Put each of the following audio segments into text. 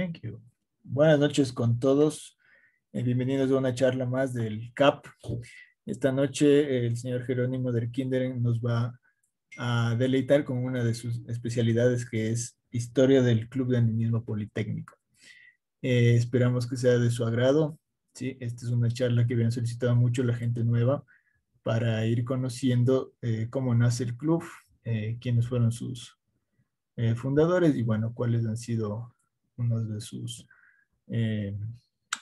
Thank Buenas noches con todos. Eh, bienvenidos a una charla más del CAP. Esta noche eh, el señor Jerónimo del Kinder nos va a deleitar con una de sus especialidades que es Historia del Club de animismo Politécnico. Eh, esperamos que sea de su agrado. Sí, esta es una charla que habían solicitado mucho la gente nueva para ir conociendo cómo nace el club, quiénes fueron sus fundadores y bueno, cuáles han sido de sus, eh,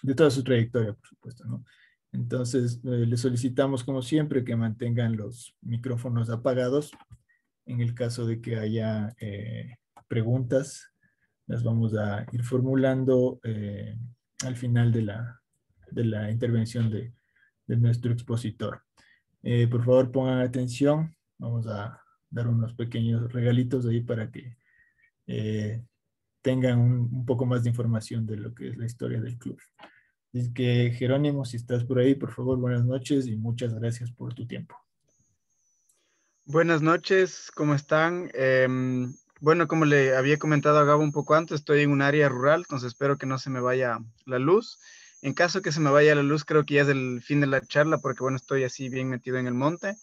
de toda su trayectoria, por supuesto, ¿no? Entonces, eh, le solicitamos, como siempre, que mantengan los micrófonos apagados. En el caso de que haya eh, preguntas, las vamos a ir formulando eh, al final de la, de la intervención de, de, nuestro expositor. Eh, por favor, pongan atención. Vamos a dar unos pequeños regalitos ahí para que eh, tengan un, poco más de información de lo que es la historia del club. Así que Jerónimo, si estás por ahí, por favor, buenas noches y muchas gracias por tu tiempo. Buenas noches, ¿cómo están? Em, bueno, como le había comentado a un poco antes, estoy en un área rural, entonces espero que no se me vaya la luz. En caso que se me vaya la luz, creo que ya es el fin de la charla, porque bueno, estoy así bien metido en el monte,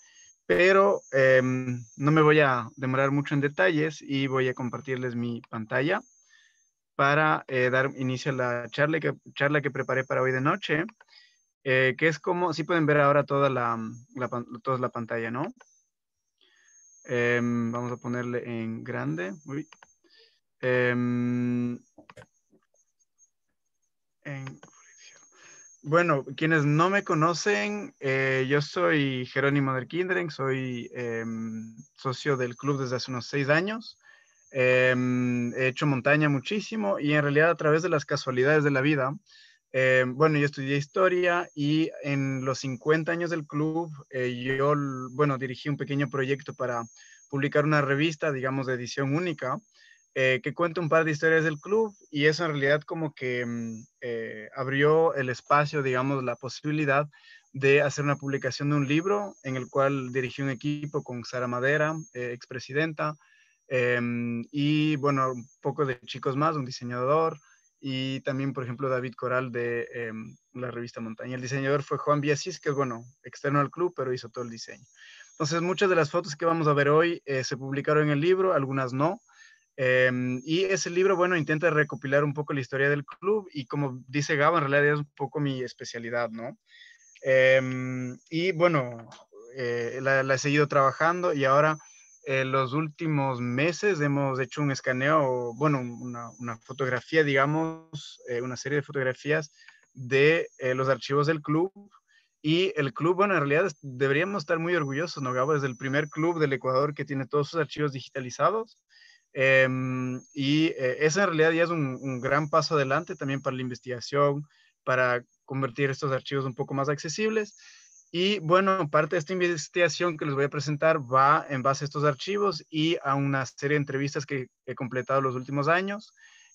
pero em, no me voy a demorar mucho en detalles y voy a compartirles mi pantalla para eh, dar inicio a la charla que, charla que preparé para hoy de noche, eh, que es como, si pueden ver ahora toda la, toda la pantalla, ¿no? Em, vamos a ponerle en grande. Em, bueno, quienes no me conocen, eh, yo soy Jerónimo del Kindren, soy em, socio del club desde hace unos seis años. Em, he hecho montaña muchísimo y en realidad a través de las casualidades de la vida, em, bueno, yo estudié historia y en los 50 años del club, eh, yo, bueno, dirigí un pequeño proyecto para publicar una revista, digamos, de edición única, eh, que cuenta un par de historias del club y eso en realidad como que mm, eh, abrió el espacio, digamos, la posibilidad de hacer una publicación de un libro en el cual dirigí un equipo con Sara Madera, expresidenta, Em, y bueno, un poco de chicos más, un diseñador y también, por ejemplo, David Coral de em, la revista Montaña. El diseñador fue Juan Villasís, que bueno, externo al club, pero hizo todo el diseño. Entonces, muchas de las fotos que vamos a ver hoy eh, se publicaron en el libro, algunas no. Em, y ese libro, bueno, intenta recopilar un poco la historia del club y como dice Gabo, en realidad es un poco mi especialidad, ¿no? y bueno, eh, la he seguido trabajando y ahora en eh, los últimos meses hemos hecho un escaneo, bueno, una, fotografía, digamos, eh, una serie de fotografías de eh, los archivos del club. Y el club, bueno, en realidad deberíamos estar muy orgullosos, ¿no, Gabo? Es el primer club del Ecuador que tiene todos sus archivos digitalizados. Em, y esa en realidad ya es un gran paso adelante también para la investigación, para convertir estos archivos un poco más accesibles. Y bueno, parte de esta investigación que les voy a presentar va en base a estos archivos y a una serie de entrevistas que he completado los últimos años,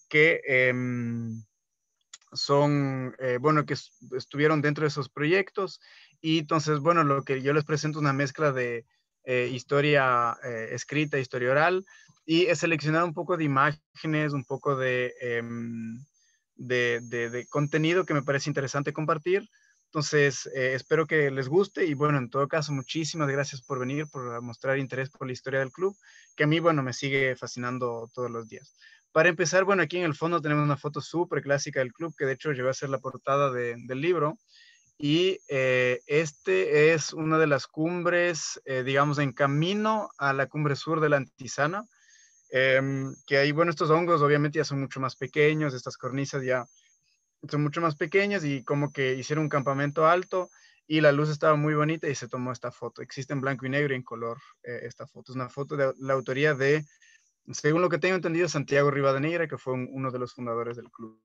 que em, son, eh, bueno, que estuvieron dentro de esos proyectos. Y entonces, bueno, lo que yo les presento es una mezcla de eh, historia eh, escrita, historia oral, y he seleccionado un poco de imágenes, un poco de em, contenido que me parece interesante compartir entonces, eh, espero que les guste y bueno, en todo caso, muchísimas gracias por venir, por mostrar interés por la historia del club, que a mí, bueno, me sigue fascinando todos los días. Para empezar, bueno, aquí en el fondo tenemos una foto súper clásica del club, que de hecho llegó a ser la portada del libro. Y eh, este es una de las cumbres, eh, digamos, en camino a la cumbre sur de la Antisana, em, que ahí, bueno, estos hongos obviamente ya son mucho más pequeños, estas cornisas ya son mucho más pequeñas y como que hicieron un campamento alto y la luz estaba muy bonita y se tomó esta foto. Existen en blanco y negro y en color eh, esta foto. Es una foto de la autoría de, según lo que tengo entendido, Santiago Rivadeneira, que fue uno de los fundadores del club.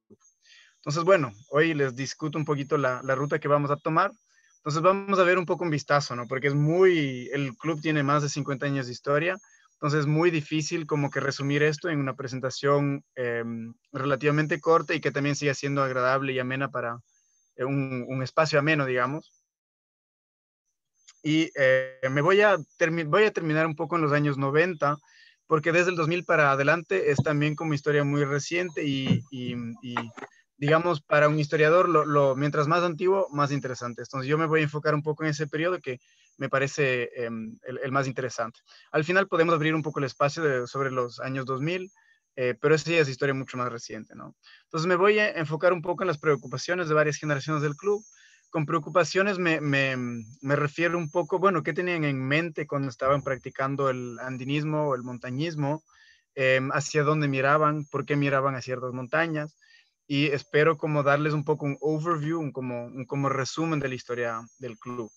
Entonces, bueno, hoy les discuto un poquito la, la, ruta que vamos a tomar. Entonces, vamos a ver un poco un vistazo, ¿no? Porque es muy, el club tiene más de 50 años de historia entonces, es muy difícil como que resumir esto en una presentación em, relativamente corta y que también siga siendo agradable y amena para eh, un, espacio ameno, digamos. Y eh, me voy a, voy a terminar un poco en los años 90, porque desde el 2000 para adelante es también como historia muy reciente y, digamos, para un historiador, lo, lo, mientras más antiguo, más interesante. Entonces, yo me voy a enfocar un poco en ese periodo que me parece em, el, más interesante. Al final podemos abrir un poco el espacio sobre los años 2000, eh, pero esa sí es historia mucho más reciente, ¿no? Entonces me voy a enfocar un poco en las preocupaciones de varias generaciones del club. Con preocupaciones me, refiero un poco, bueno, ¿qué tenían en mente cuando estaban practicando el andinismo o el montañismo? Em, ¿Hacia dónde miraban? ¿Por qué miraban a ciertas montañas? y espero como darles un poco un overview, un como, un como resumen de la historia del club.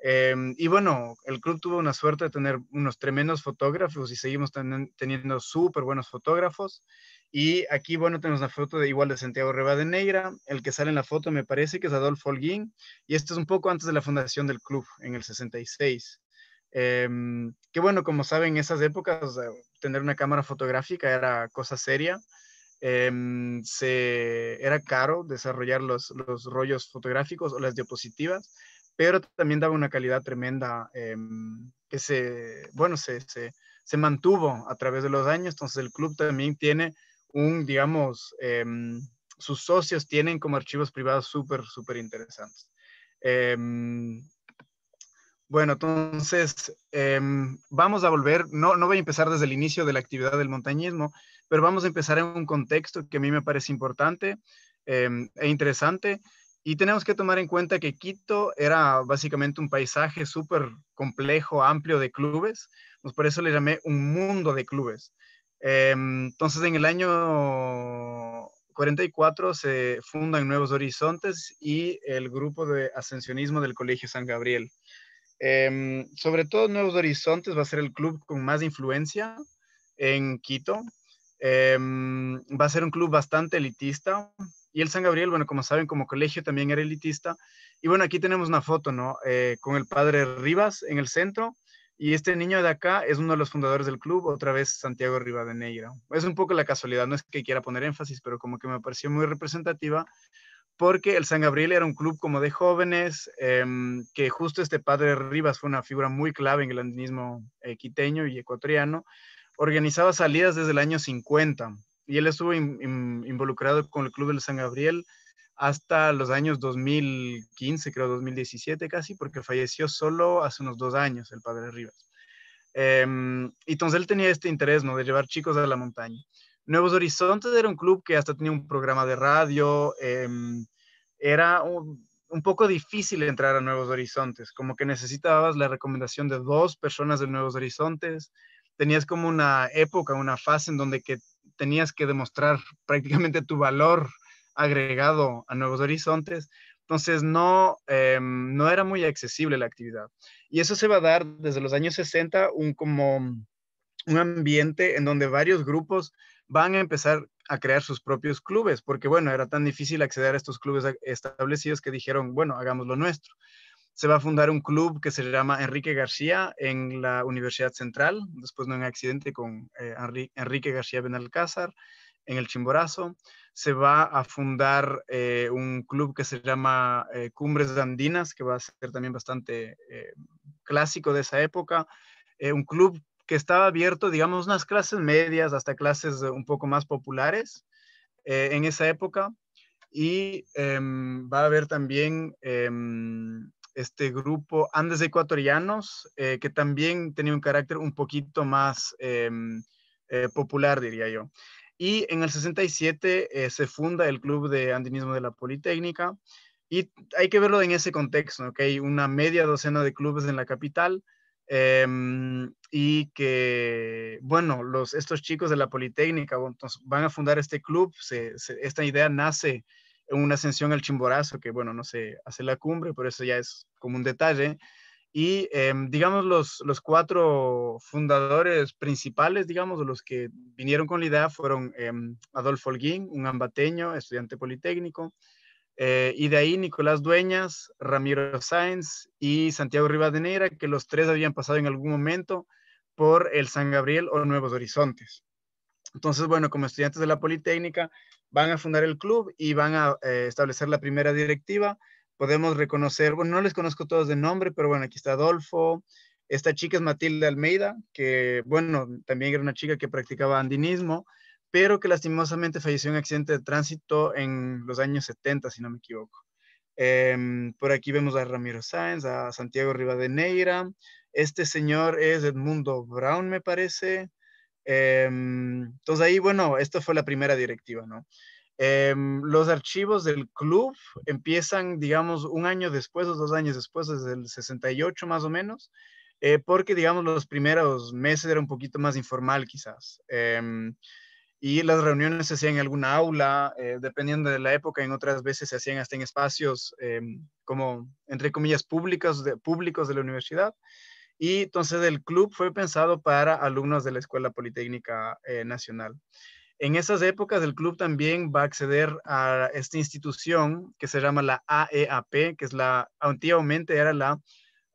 Em, y bueno, el club tuvo una suerte de tener unos tremendos fotógrafos y seguimos teniendo súper buenos fotógrafos. Y aquí, bueno, tenemos una foto de igual de Santiago Negra. El que sale en la foto me parece que es Adolfo Holguín. Y esto es un poco antes de la fundación del club, en el 66. Em, que bueno, como saben, en esas épocas eh, tener una cámara fotográfica era cosa seria. Em, era caro desarrollar los, los rollos fotográficos o las diapositivas pero también daba una calidad tremenda em, que se, bueno, se, mantuvo a través de los años. Entonces el club también tiene un, digamos, em, sus socios tienen como archivos privados súper, súper interesantes. Em, bueno, entonces vamos a volver, no, no voy a empezar desde el inicio de la actividad del montañismo, pero vamos a empezar en un contexto que a mí me parece importante e interesante, y tenemos que tomar en cuenta que Quito era básicamente un paisaje súper complejo, amplio de clubes, pues, por eso le llamé un mundo de clubes. Em, entonces en el año 44 se fundan Nuevos Horizontes y el grupo de ascensionismo del Colegio San Gabriel. Em, sobre todo Nuevos Horizontes va a ser el club con más influencia en Quito. Em, va a ser un club bastante elitista, y el San Gabriel, bueno, como saben, como colegio también era elitista. Y bueno, aquí tenemos una foto, ¿no? Eh, con el padre Rivas en el centro. Y este niño de acá es uno de los fundadores del club, otra vez Santiago de Negro Es un poco la casualidad, no es que quiera poner énfasis, pero como que me pareció muy representativa, porque el San Gabriel era un club como de jóvenes, em, que justo este padre Rivas fue una figura muy clave en el andinismo eh, quiteño y ecuatoriano. Organizaba salidas desde el año 50, y él estuvo involucrado con el Club del San Gabriel hasta los años 2015, creo 2017 casi, porque falleció solo hace unos dos años el padre Rivas. Em, y entonces él tenía este interés, ¿no? De llevar chicos a la montaña. Nuevos Horizontes era un club que hasta tenía un programa de radio, em, era un, un poco difícil entrar a Nuevos Horizontes, como que necesitabas la recomendación de dos personas de Nuevos Horizontes, tenías como una época, una fase en donde que tenías que demostrar prácticamente tu valor agregado a Nuevos Horizontes. Entonces, em, no, era muy accesible la actividad. Y eso se va a dar desde los años 60, un, como un ambiente en donde varios grupos van a empezar a crear sus propios clubes, porque bueno, era tan difícil acceder a estos clubes establecidos que dijeron, bueno, hagamos lo nuestro se va a fundar un club que se llama Enrique García en la Universidad Central, después de un accidente con eh, Enrique García Benalcázar en el Chimborazo. Se va a fundar eh, un club que se llama eh, Cumbres Andinas, que va a ser también bastante clásico de esa época. un club que estaba abierto, digamos, unas clases medias hasta clases un poco más populares en esa época. Y em, va a haber también em, este grupo Andes Ecuatorianos, eh, que también tenía un carácter un poquito más em, eh, popular, diría yo. Y en el 67 eh, se funda el Club de Andinismo de la Politécnica, y hay que verlo en ese contexto, que hay una media docena de clubes en la capital, em, y que, bueno, los, estos chicos de la Politécnica van a fundar este club, esta idea nace una ascensión al Chimborazo, que bueno, no se hace la cumbre, pero eso ya es como un detalle. Y em, digamos, los, los cuatro fundadores principales, digamos, los que vinieron con la idea fueron em, Adolfo Holguín, un ambateño, estudiante politécnico, eh, y de ahí Nicolás Dueñas, Ramiro Sáenz y Santiago Rivadeneira, que los tres habían pasado en algún momento por el San Gabriel o Nuevos Horizontes. Entonces, bueno, como estudiantes de la Politécnica, van a fundar el club y van a eh, establecer la primera directiva. Podemos reconocer, bueno, no les conozco todos de nombre, pero bueno, aquí está Adolfo. Esta chica es Matilde Almeida, que bueno, también era una chica que practicaba andinismo, pero que lastimosamente falleció en un accidente de tránsito en los años 70, si no me equivoco. Em, por aquí vemos a Ramiro Sáenz, a Santiago Rivadeneira. Este señor es Edmundo Brown, me parece. Em, entonces ahí, bueno, esta fue la primera directiva, ¿no? Em, los archivos del club empiezan, digamos, un año después o dos años después, desde el 68 más o menos, eh, porque, digamos, los primeros meses era un poquito más informal quizás. Em, y las reuniones se hacían en alguna aula, eh, dependiendo de la época, en otras veces se hacían hasta en espacios como, entre comillas, públicos públicos de la universidad. Y entonces el club fue pensado para alumnos de la Escuela Politécnica eh, Nacional. En esas épocas el club también va a acceder a esta institución que se llama la AEAP, que es la, antiguamente era la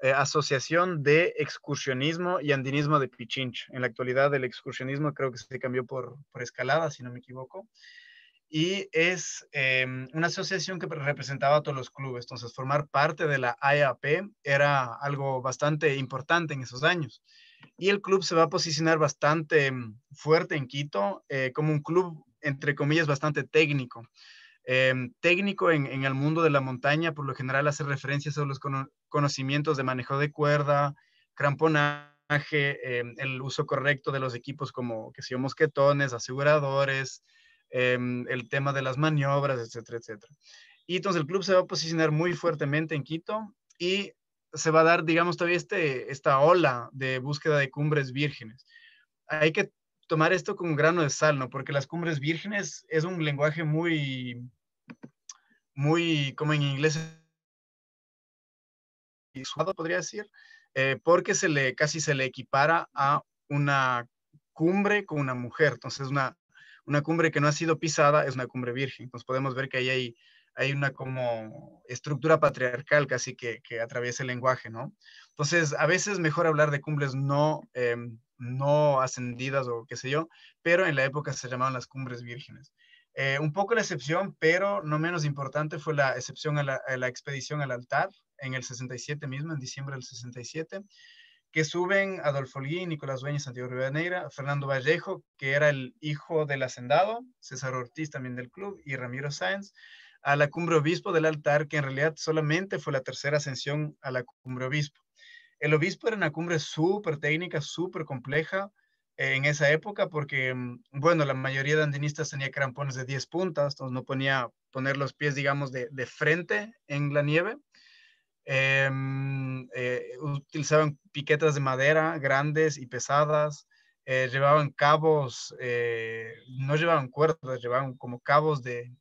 eh, Asociación de Excursionismo y Andinismo de Pichincha. En la actualidad el excursionismo creo que se cambió por, por escalada, si no me equivoco y es em, una asociación que representaba a todos los clubes. Entonces, formar parte de la IAP e era algo bastante importante en esos años. Y el club se va a posicionar bastante em, fuerte en Quito eh, como un club, entre comillas, bastante técnico. Em, técnico en, el mundo de la montaña, por lo general hace referencias a los conocimientos de manejo de cuerda, cramponaje, el uso correcto de los equipos como, que sé mosquetones, aseguradores, Em, el tema de las maniobras, etcétera, etcétera. Y entonces el club se va a posicionar muy fuertemente en Quito y se va a dar, digamos, todavía este, esta ola de búsqueda de cumbres vírgenes. Hay que tomar esto con un grano de sal, ¿no? Porque las cumbres vírgenes es un lenguaje muy, muy, como en inglés, podría decir, eh, porque se le, casi se le equipara a una cumbre con una mujer. Entonces, una una cumbre que no ha sido pisada es una cumbre virgen. Entonces podemos ver que ahí hay, hay una como estructura patriarcal casi que, que, atraviesa el lenguaje, ¿no? Entonces, a veces mejor hablar de cumbres no, em, no ascendidas o qué sé yo, pero en la época se llamaban las cumbres vírgenes. Eh, un poco la excepción, pero no menos importante, fue la excepción a la, la, expedición al altar en el 67 mismo, en diciembre del 67, que suben Adolfo Olguín, Nicolás Dueñas, Santiago Neira, Fernando Vallejo, que era el hijo del hacendado, César Ortiz también del club, y Ramiro Sáenz, a la cumbre obispo del altar, que en realidad solamente fue la tercera ascensión a la cumbre obispo. El obispo era una cumbre súper técnica, súper compleja eh, en esa época, porque, mm, bueno, la mayoría de andinistas tenía crampones de 10 puntas, entonces no ponía poner los pies, digamos, de frente en la nieve. Em, eh, utilizaban piquetas de madera grandes y pesadas, eh, llevaban cabos, eh, no llevaban cuerdas, llevaban como cabos de,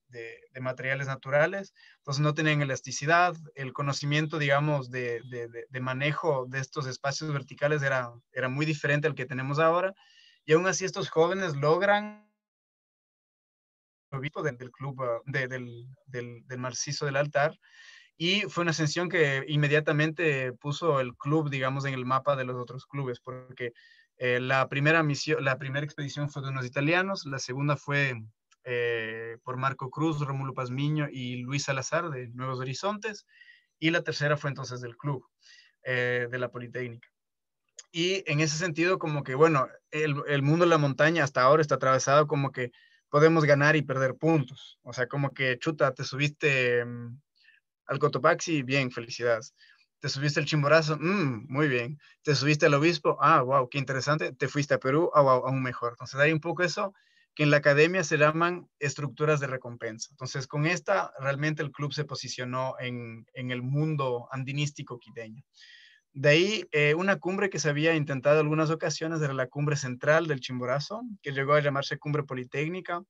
materiales naturales, entonces no tenían elasticidad, el conocimiento, digamos, de, manejo de estos espacios verticales era, era muy diferente al que tenemos ahora, y aún así estos jóvenes logran del, del club, ah, del, del, del Marciso del Altar, y fue una ascensión que inmediatamente puso el club, digamos, en el mapa de los otros clubes, porque eh, la primera misión, la primera expedición fue de unos italianos, la segunda fue eh, por Marco Cruz, Romulo Pazmiño y Luis Salazar de Nuevos Horizontes, y la tercera fue entonces del club, eh, de la Politécnica. Y en ese sentido, como que, bueno, el, el mundo de la montaña hasta ahora está atravesado como que podemos ganar y perder puntos. O sea, como que, chuta, te subiste mm, al Cotopaxi, bien, felicidades. Te subiste al Chimborazo, mm, muy bien. Te subiste al Obispo, ah, wow, qué interesante. Te fuiste a Perú, ah, wow, aún mejor. Entonces hay un poco eso que en la academia se llaman estructuras de recompensa. Entonces con esta realmente el club se posicionó en, el mundo andinístico quiteño. De ahí, eh, una cumbre que se había intentado algunas ocasiones era la cumbre central del Chimborazo, que llegó a llamarse Cumbre Politécnica.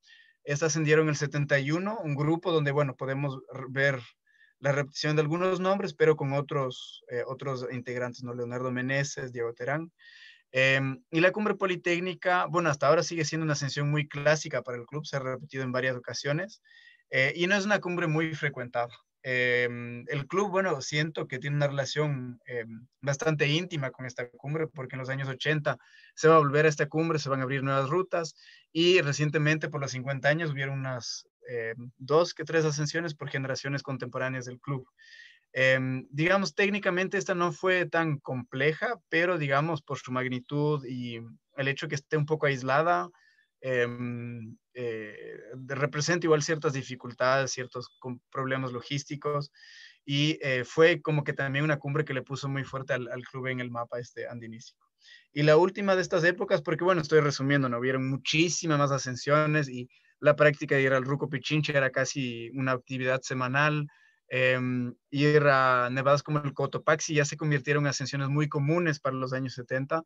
Esta ascendieron el 71, un grupo donde, bueno, podemos ver la repetición de algunos nombres, pero con otros, eh, otros integrantes, ¿no? Leonardo Meneses, Diego Terán. Em, y la cumbre politécnica, bueno, hasta ahora sigue siendo una ascensión muy clásica para el club, se ha repetido en varias ocasiones, eh, y no es una cumbre muy frecuentada. Em, el club, bueno, siento que tiene una relación em, bastante íntima con esta cumbre, porque en los años 80 se va a volver a esta cumbre, se van a abrir nuevas rutas, y recientemente, por los 50 años, hubieron unas eh, dos que tres ascensiones por generaciones contemporáneas del club. Em, digamos, técnicamente esta no fue tan compleja, pero digamos, por su magnitud y el hecho que esté un poco aislada, em, eh, representa igual ciertas dificultades, ciertos problemas logísticos, y eh, fue como que también una cumbre que le puso muy fuerte al, club en el mapa este andinístico. Y la última de estas épocas, porque bueno, estoy resumiendo, no hubieron muchísimas más ascensiones y la práctica de ir al Ruco Pichincha era casi una actividad semanal. Em, ir a nevadas como el Cotopaxi ya se convirtieron en ascensiones muy comunes para los años 70.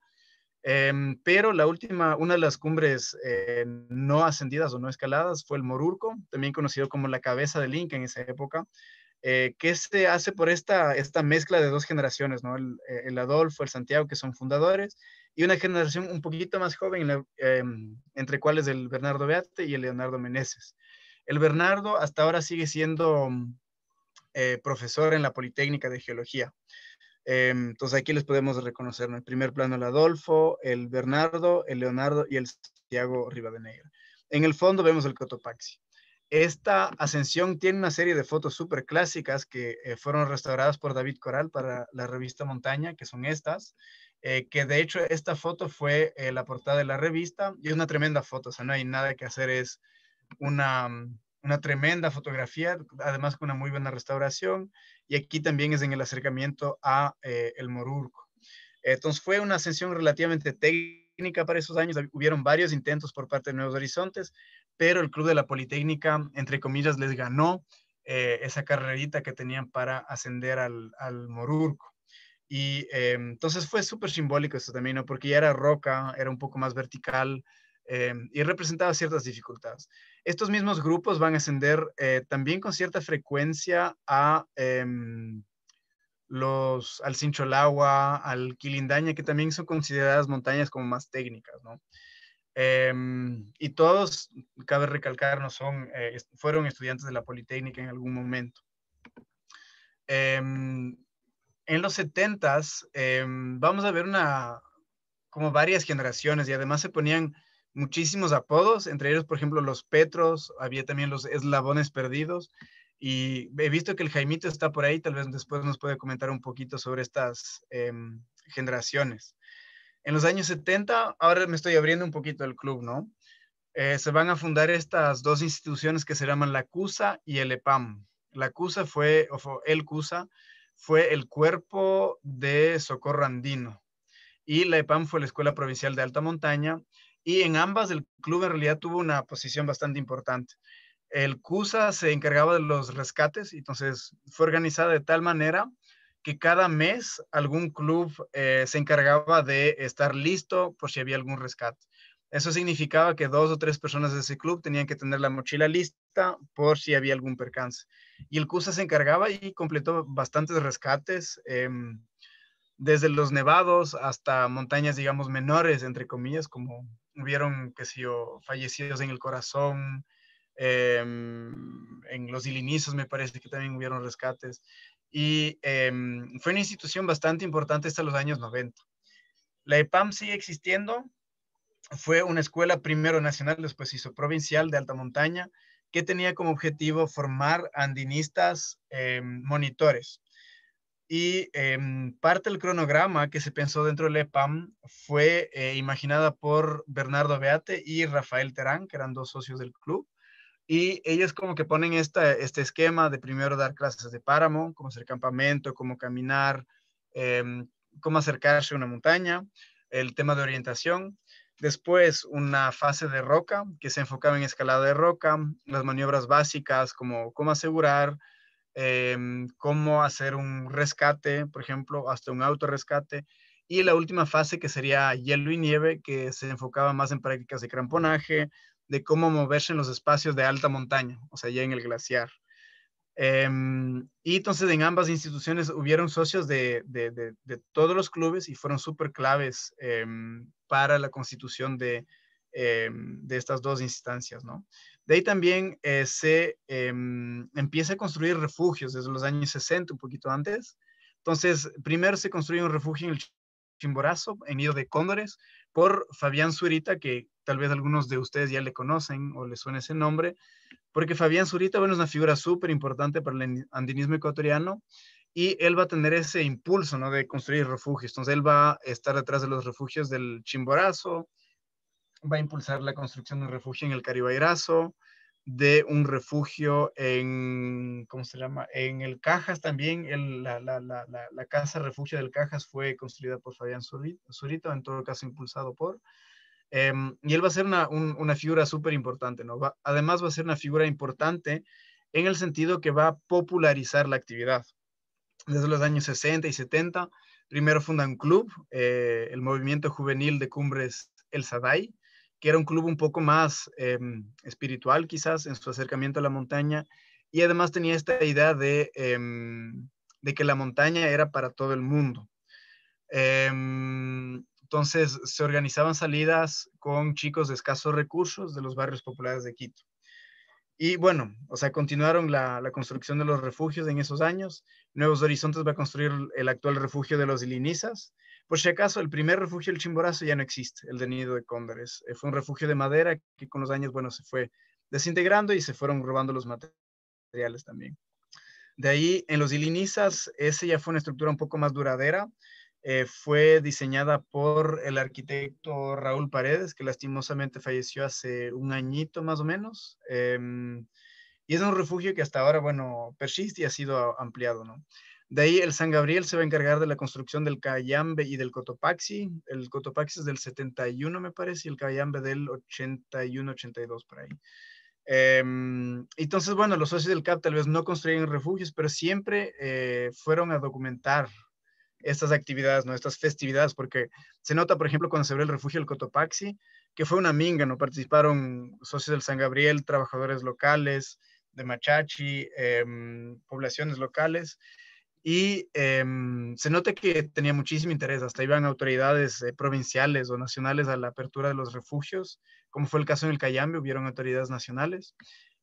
Em, pero la última, una de las cumbres eh, no ascendidas o no escaladas fue el Morurco, también conocido como la cabeza del Inca en esa época, eh, que se hace por esta, esta mezcla de dos generaciones, ¿no? El, el, Adolfo, el Santiago, que son fundadores, y una generación un poquito más joven, em, entre cuales el Bernardo Beate y el Leonardo Meneses. El Bernardo hasta ahora sigue siendo eh, profesor en la Politécnica de Geología. Em, entonces aquí les podemos reconocer en primer plano el Adolfo, el Bernardo, el Leonardo y el Santiago Rivadeneira. En el fondo vemos el Cotopaxi. Esta ascensión tiene una serie de fotos súper clásicas que eh, fueron restauradas por David Coral para la revista Montaña, que son estas, eh, que de hecho esta foto fue eh, la portada de la revista y es una tremenda foto, o sea, no hay nada que hacer, es una, mm, una tremenda fotografía, además con una muy buena restauración y aquí también es en el acercamiento a el Morurco. Entonces fue una ascensión relativamente técnica para esos años. Hubieron varios intentos por parte de Nuevos Horizontes pero el Club de la Politécnica, entre comillas, les ganó eh, esa carrerita que tenían para ascender al, Morurco. Y eh, entonces fue súper simbólico eso también, ¿no? porque ya era roca, era un poco más vertical eh, y representaba ciertas dificultades. Estos mismos grupos van a ascender también con cierta frecuencia a em, los, al Sincholagua, al Quilindaña, que también son consideradas montañas como más técnicas, ¿no? Em, y todos, cabe recalcar, no son, eh, fueron estudiantes de la Politécnica en algún momento. Em, en los setentas em, vamos a ver una, como varias generaciones y además se ponían muchísimos apodos, entre ellos, por ejemplo, los Petros, había también los eslabones perdidos y he visto que el Jaimito está por ahí, tal vez después nos puede comentar un poquito sobre estas generaciones en los años 70, ahora me estoy abriendo un poquito el club, ¿no? Eh, se van a fundar estas dos instituciones que se llaman la CUSA y el EPAM. La CUSA fue, o el CUSA, fue el cuerpo de socorro andino y la EPAM fue la Escuela Provincial de Alta Montaña y en ambas el club en realidad tuvo una posición bastante importante. El CUSA se encargaba de los rescates, entonces fue organizada de tal manera que cada mes algún club eh, se encargaba de estar listo por si había algún rescate. Eso significaba que dos o tres personas de ese club tenían que tener la mochila lista por si había algún percance. Y el CUSA se encargaba y completó bastantes rescates, em, desde los nevados hasta montañas, digamos, menores, entre comillas, como hubieron, que sé fallecidos en el corazón, em, en los ilinizos me parece que también hubieron rescates y em, fue una institución bastante importante hasta los años 90. La EPAM sigue existiendo, fue una escuela primero nacional, después hizo provincial de alta montaña, que tenía como objetivo formar andinistas em, monitores. Y em, parte del cronograma que se pensó dentro de la EPAM fue eh, imaginada por Bernardo Beate y Rafael Terán, que eran dos socios del club. Y ellos como que ponen este esquema de primero dar clases de páramo, cómo hacer campamento, cómo caminar, em, cómo acercarse a una montaña, el tema de orientación. Después una fase de roca que se enfocaba en escalada de roca, las maniobras básicas como cómo asegurar, em, cómo hacer un rescate, por ejemplo, hasta un autorrescate. Y la última fase que sería hielo y nieve, que se enfocaba más en prácticas de cramponaje, de cómo moverse en los espacios de alta montaña, o sea, ya en el glaciar. Em, y entonces en ambas instituciones hubieron socios de, todos los clubes y fueron súper claves em, para la constitución em, de, estas dos instancias, ¿no? De ahí también eh, se empieza a construir refugios desde los años 60, un poquito antes. Entonces, primero se construye un refugio en el Chimborazo, en nido de cóndores, por Fabián Zurita, que tal vez algunos de ustedes ya le conocen o le suena ese nombre, porque Fabián Zurita, bueno, es una figura súper importante para el andinismo ecuatoriano y él va a tener ese impulso, ¿no? De construir refugios. Entonces, él va a estar detrás de los refugios del Chimborazo, va a impulsar la construcción de un refugio en el Caribairazo, de un refugio en, ¿cómo se llama? En el Cajas también, el, la, casa refugio del Cajas fue construida por Fabián Zurito, en todo caso impulsado por, em, y él va a ser una, figura súper importante, ¿no? además va a ser una figura importante en el sentido que va a popularizar la actividad. Desde los años 60 y 70, primero fundan un club, eh, el movimiento juvenil de cumbres El Sadai, que era un club un poco más em, espiritual quizás en su acercamiento a la montaña y además tenía esta idea de, em, que la montaña era para todo el mundo. Em, entonces se organizaban salidas con chicos de escasos recursos de los barrios populares de Quito. Y bueno, o sea, continuaron la, la construcción de los refugios en esos años. Nuevos Horizontes va a construir el actual refugio de los Ilinizas por si acaso, el primer refugio del Chimborazo ya no existe, el de Nido de Cóndores. Eh, fue un refugio de madera que con los años, bueno, se fue desintegrando y se fueron robando los materiales también. De ahí, en los Ilinizas, ese ya fue una estructura un poco más duradera. Eh, fue diseñada por el arquitecto Raúl Paredes, que lastimosamente falleció hace un añito más o menos. Em, y es un refugio que hasta ahora, bueno, persiste y ha sido ampliado, ¿no? De ahí el San Gabriel se va a encargar de la construcción del Cayambe y del Cotopaxi. El Cotopaxi es del 71, me parece, y el Cayambe del 81, 82, por ahí. Em, entonces, bueno, los socios del CAP tal vez no construyeron refugios, pero siempre eh, fueron a documentar estas actividades, ¿no? estas festividades, porque se nota, por ejemplo, cuando se abrió el refugio del Cotopaxi, que fue una minga, ¿no? Participaron socios del San Gabriel, trabajadores locales, de Machachi, em, poblaciones locales, y em, se nota que tenía muchísimo interés, hasta iban autoridades eh, provinciales o nacionales a la apertura de los refugios, como fue el caso en el Cayambe, hubieron autoridades nacionales.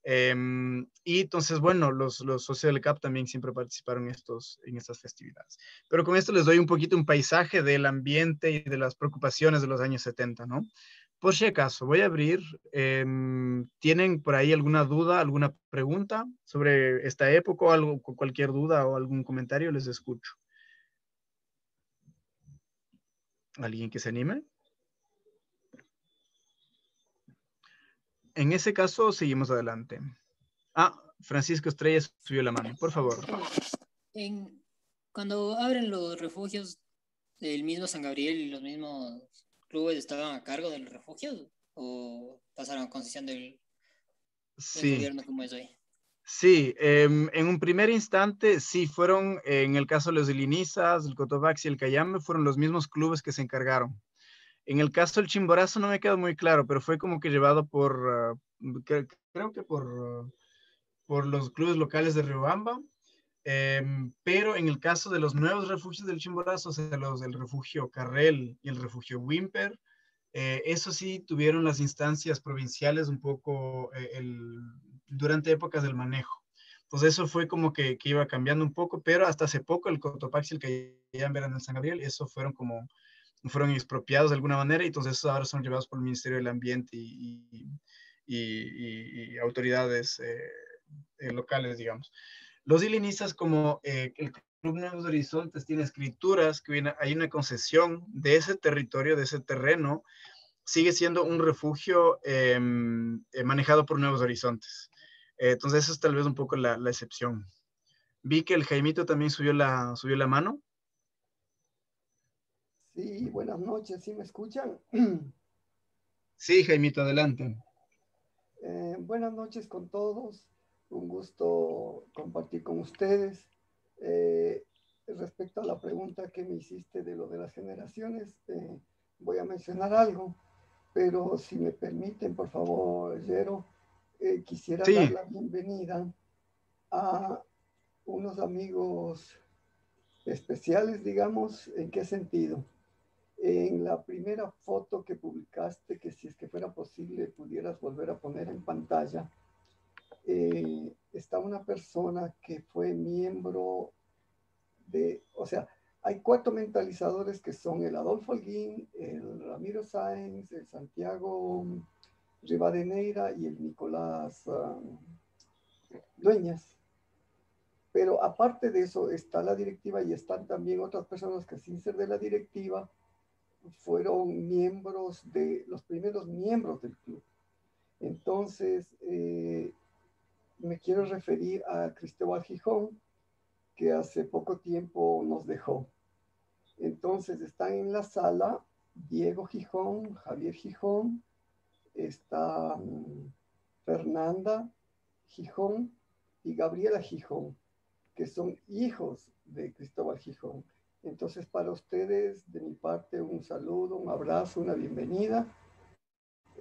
Em, y entonces, bueno, los, los socios del CAP también siempre participaron estos, en estas festividades. Pero con esto les doy un poquito un paisaje del ambiente y de las preocupaciones de los años 70, ¿no? Por si acaso, voy a abrir. Em, ¿Tienen por ahí alguna duda, alguna pregunta sobre esta época o cualquier duda o algún comentario? Les escucho. ¿Alguien que se anime? En ese caso, seguimos adelante. Ah, Francisco Estrella subió la mano, por favor. cuando abren los refugios del mismo San Gabriel y los mismos clubes estaban a cargo del refugio o pasaron a concesión del, gobierno como es hoy? Sí, em, en un primer instante sí fueron, en el caso de los Ilinizas, el Cotopaxi y el Cayambe, fueron los mismos clubes que se encargaron. En el caso del Chimborazo no me quedó muy claro, pero fue como que llevado por, ah, creo que por, por los clubes locales de Riobamba Em, pero en el caso de los nuevos refugios del Chimborazo, o sea, los del refugio Carrel y el refugio Wimper, eh, eso sí tuvieron las instancias provinciales un poco eh, durante épocas del manejo. Entonces eso fue como que, iba cambiando un poco, pero hasta hace poco el Cotopaxi, el verán en San Gabriel, eso fueron como, fueron expropiados de alguna manera y entonces ahora son llevados por el Ministerio del Ambiente y, autoridades eh, locales, digamos. Los dilinistas como eh, el Club Nuevos Horizontes, tiene escrituras, que hay una concesión de ese territorio, de ese terreno, sigue siendo un refugio em, eh, manejado por Nuevos Horizontes. Eh, entonces, eso es tal vez un poco la, excepción. Vi que el Jaimito también subió la, subió la mano. Sí, buenas noches, ¿sí me escuchan? Sí, Jaimito, adelante. buenas noches con todos un gusto compartir con ustedes. Eh, respecto a la pregunta que me hiciste de lo de las generaciones, eh, voy a mencionar algo, pero si me permiten, por favor, Yero, eh, quisiera dar la bienvenida a unos amigos especiales, digamos, ¿en qué sentido? En la primera foto que publicaste, que si es que fuera posible pudieras volver a poner en pantalla, eh, está una persona que fue miembro de, o sea, hay cuatro mentalizadores que son el Adolfo Alguín, el Ramiro Sáenz, el Santiago Rivadeneira y el Nicolás um, Dueñas. Pero aparte de eso está la directiva y están también otras personas que sin ser de la directiva fueron miembros de los primeros miembros del club. Entonces, eh, me quiero referir a Cristóbal Gijón, que hace poco tiempo nos dejó. Entonces están en la sala Diego Gijón, Javier Gijón, está mm, Fernanda Gijón y Gabriela Gijón, que son hijos de Cristóbal Gijón. Entonces para ustedes, de mi parte, un saludo, un abrazo, una bienvenida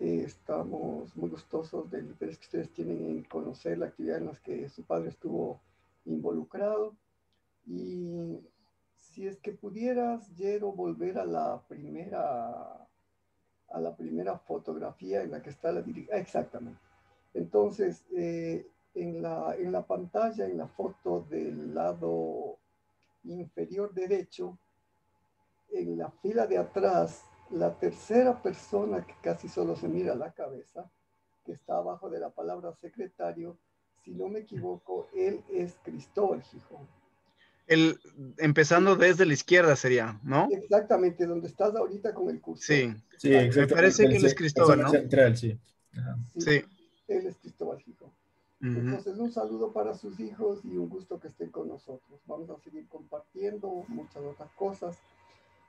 estamos muy gustosos del interés que ustedes tienen en conocer la actividad en la que su padre estuvo involucrado. Y si es que pudieras, Jero, volver a la primera a la primera fotografía en la que está la ah, exactamente. Entonces, eh, en, la, en la pantalla, en la foto del lado inferior derecho, en la fila de atrás la tercera persona que casi solo se mira la cabeza, que está abajo de la palabra secretario, si no me equivoco, él es Cristóbal Gijón. El, empezando desde la izquierda sería, ¿no? Exactamente, donde estás ahorita con el curso. Sí, sí Me parece que él es Cristóbal, ¿no? Central, sí. sí. Él es Cristóbal Gijón. Entonces, un saludo para sus hijos y un gusto que estén con nosotros. Vamos a seguir compartiendo muchas otras cosas.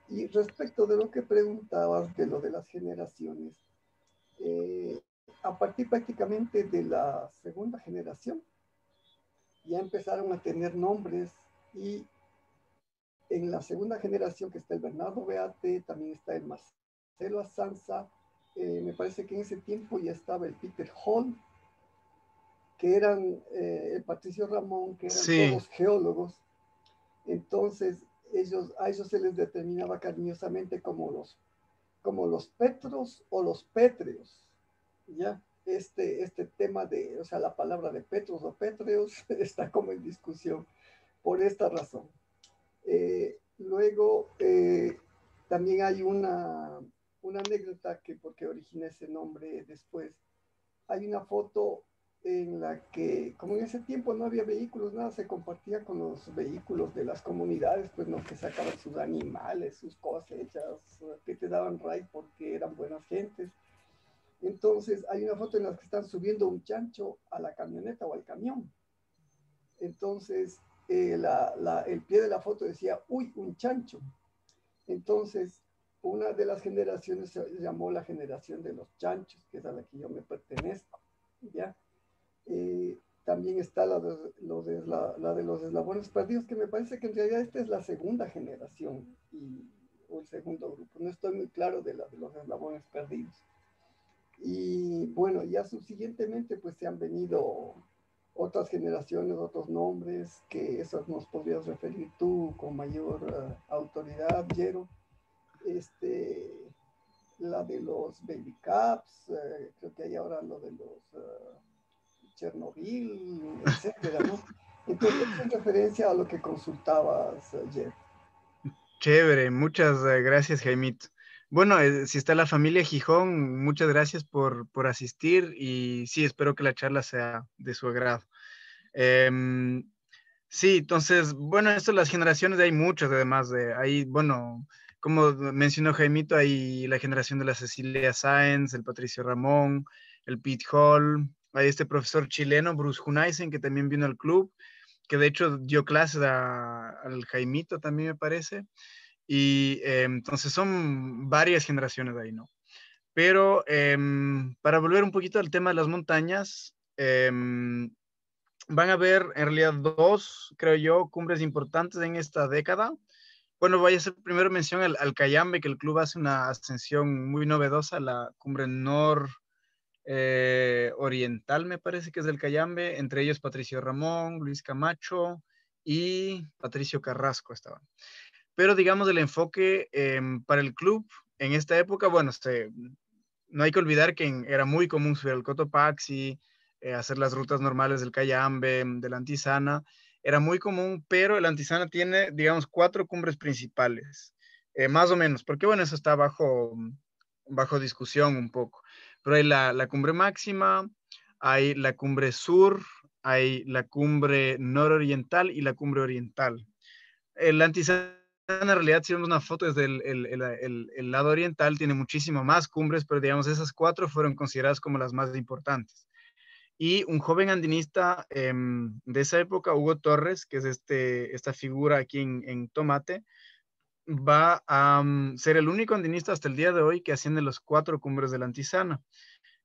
Y respecto de lo que preguntabas de lo de las generaciones, eh, a partir prácticamente de la segunda generación, ya empezaron a tener nombres y en la segunda generación que está el Bernardo Beate, también está el Marcelo Asanza, eh, me parece que en ese tiempo ya estaba el Peter Hall, que eran eh, el Patricio Ramón, que eran todos geólogos. Entonces, ellos, a ellos se les determinaba cariñosamente como los, como los petros o los pétreos. ¿ya? Este, este tema de, o sea, la palabra de petros o pétreos está como en discusión por esta razón. Eh, luego, eh, también hay una, una anécdota que, porque origina ese nombre después, hay una foto en la que, como en ese tiempo no había vehículos, nada se compartía con los vehículos de las comunidades, pues los que sacaban sus animales, sus cosechas, que te daban ride porque eran buenas gentes. Entonces hay una foto en la que están subiendo un chancho a la camioneta o al camión. Entonces eh, el pie de la foto decía, uy, un chancho. Entonces una de las generaciones se llamó la generación de los chanchos, que es a la que yo me pertenezco, ¿ya? Eh, también está la de, de la, de, los eslabones perdidos, que me parece que en realidad esta es la segunda generación y, o el segundo grupo. No estoy muy claro de la de los eslabones perdidos. Y bueno, ya subsiguientemente pues se han venido otras generaciones, otros nombres, que esos nos podrías referir tú con mayor eh, autoridad, Jero Este, la de los baby caps, eh, creo que hay ahora lo de los... Chernobyl, etcétera, ¿no? Entonces, en referencia a lo que consultabas ayer. Chévere, muchas eh, gracias, Jaimito. Bueno, eh, si está la familia Gijón, muchas gracias por, asistir y sí, espero que la charla sea de su agrado. Em, sí, entonces, bueno, esto las generaciones, hay muchas además, de, hay, bueno, como mencionó Jaimito, hay la generación de la Cecilia Sáenz, el Patricio Ramón, el Pete Hall, hay este profesor chileno, Bruce Hunaisen, que también vino al club, que de hecho dio clases al Jaimito también, me parece. Y em, entonces son varias generaciones ahí, ¿no? Pero em, para volver un poquito al tema de las montañas, em, van a haber en realidad dos, creo yo, cumbres importantes en esta década. Bueno, voy a hacer primero mención al, Cayambe, que el club hace una ascensión muy novedosa, la cumbre Nor eh, oriental, me parece que es del Cayambe, entre ellos Patricio Ramón, Luis Camacho y Patricio Carrasco estaban. Pero digamos el enfoque em, para el club en esta época, bueno, se, no hay que olvidar que era muy común subir al Cotopaxi, eh, hacer las rutas normales del Cayambe, mm, de la Antisana, era muy común, pero el Antisana tiene, digamos, cuatro cumbres principales, eh, más o menos, porque bueno, eso está bajo, mm, bajo discusión un poco pero hay la, cumbre máxima, hay la cumbre sur, hay la cumbre nororiental y la cumbre oriental. El Antisana, en realidad, si vemos una foto desde el, lado oriental, tiene muchísimo más cumbres, pero digamos, esas cuatro fueron consideradas como las más importantes. Y un joven andinista em, de esa época, Hugo Torres, que es este, esta figura aquí en, en Tomate, va a mm, ser el único andinista hasta el día de hoy que asciende los cuatro cumbres de la Antisana,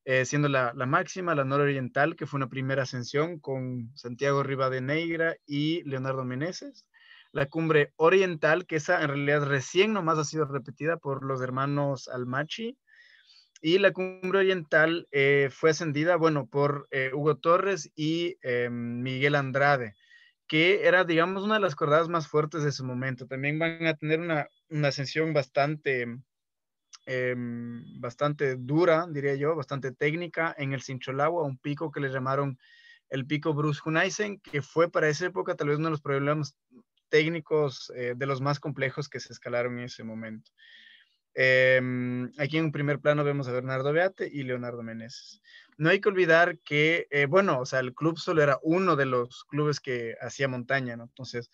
eh, siendo la, máxima, la nororiental, que fue una primera ascensión con Santiago Rivadeneira y Leonardo Meneses. La cumbre oriental, que esa en realidad recién nomás ha sido repetida por los hermanos Almachi. Y la cumbre oriental eh, fue ascendida, bueno, por eh, Hugo Torres y em, Miguel Andrade que era, digamos, una de las cordadas más fuertes de su momento. También van a tener una, una ascensión bastante, mm, em, bastante dura, diría yo, bastante técnica en el a un pico que le llamaron el pico Bruce Hunaisen, que fue para esa época tal vez uno de los problemas técnicos eh, de los más complejos que se escalaron en ese momento. Em, aquí en primer plano vemos a Bernardo Beate y Leonardo Meneses. No hay que olvidar que, eh, bueno, o sea, el club solo era uno de los clubes que hacía montaña, ¿no? Entonces,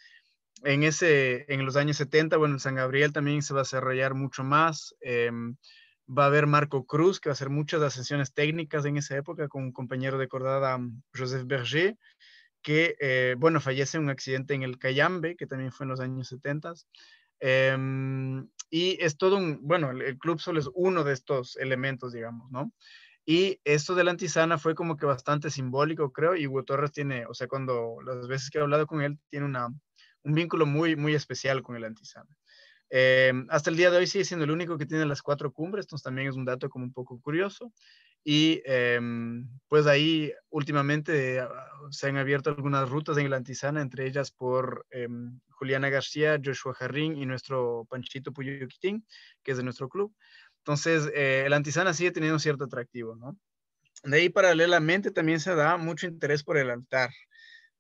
en, ese, en los años 70, bueno, en San Gabriel también se va a desarrollar mucho más. Em, va a haber Marco Cruz, que va a hacer muchas ascensiones técnicas en esa época con un compañero de cordada, mm, Joseph Berger, que, eh, bueno, fallece en un accidente en el Cayambe, que también fue en los años 70. Em, y es todo un, bueno, el, club solo es uno de estos elementos, digamos, ¿no? Y esto de la antisana fue como que bastante simbólico, creo, y Hugo tiene, o sea, cuando las veces que he hablado con él, tiene una, un vínculo muy, muy especial con el antisana. Em, hasta el día de hoy sigue siendo el único que tiene las cuatro cumbres, entonces también es un dato como un poco curioso. Y em, pues ahí últimamente ah, se han abierto algunas rutas en el Antisana entre ellas por em, Juliana García, Joshua Jarrín y nuestro Panchito Quitín, que es de nuestro club. Entonces, el eh, Antisana sigue teniendo cierto atractivo, ¿no? De ahí paralelamente también se da mucho interés por el altar.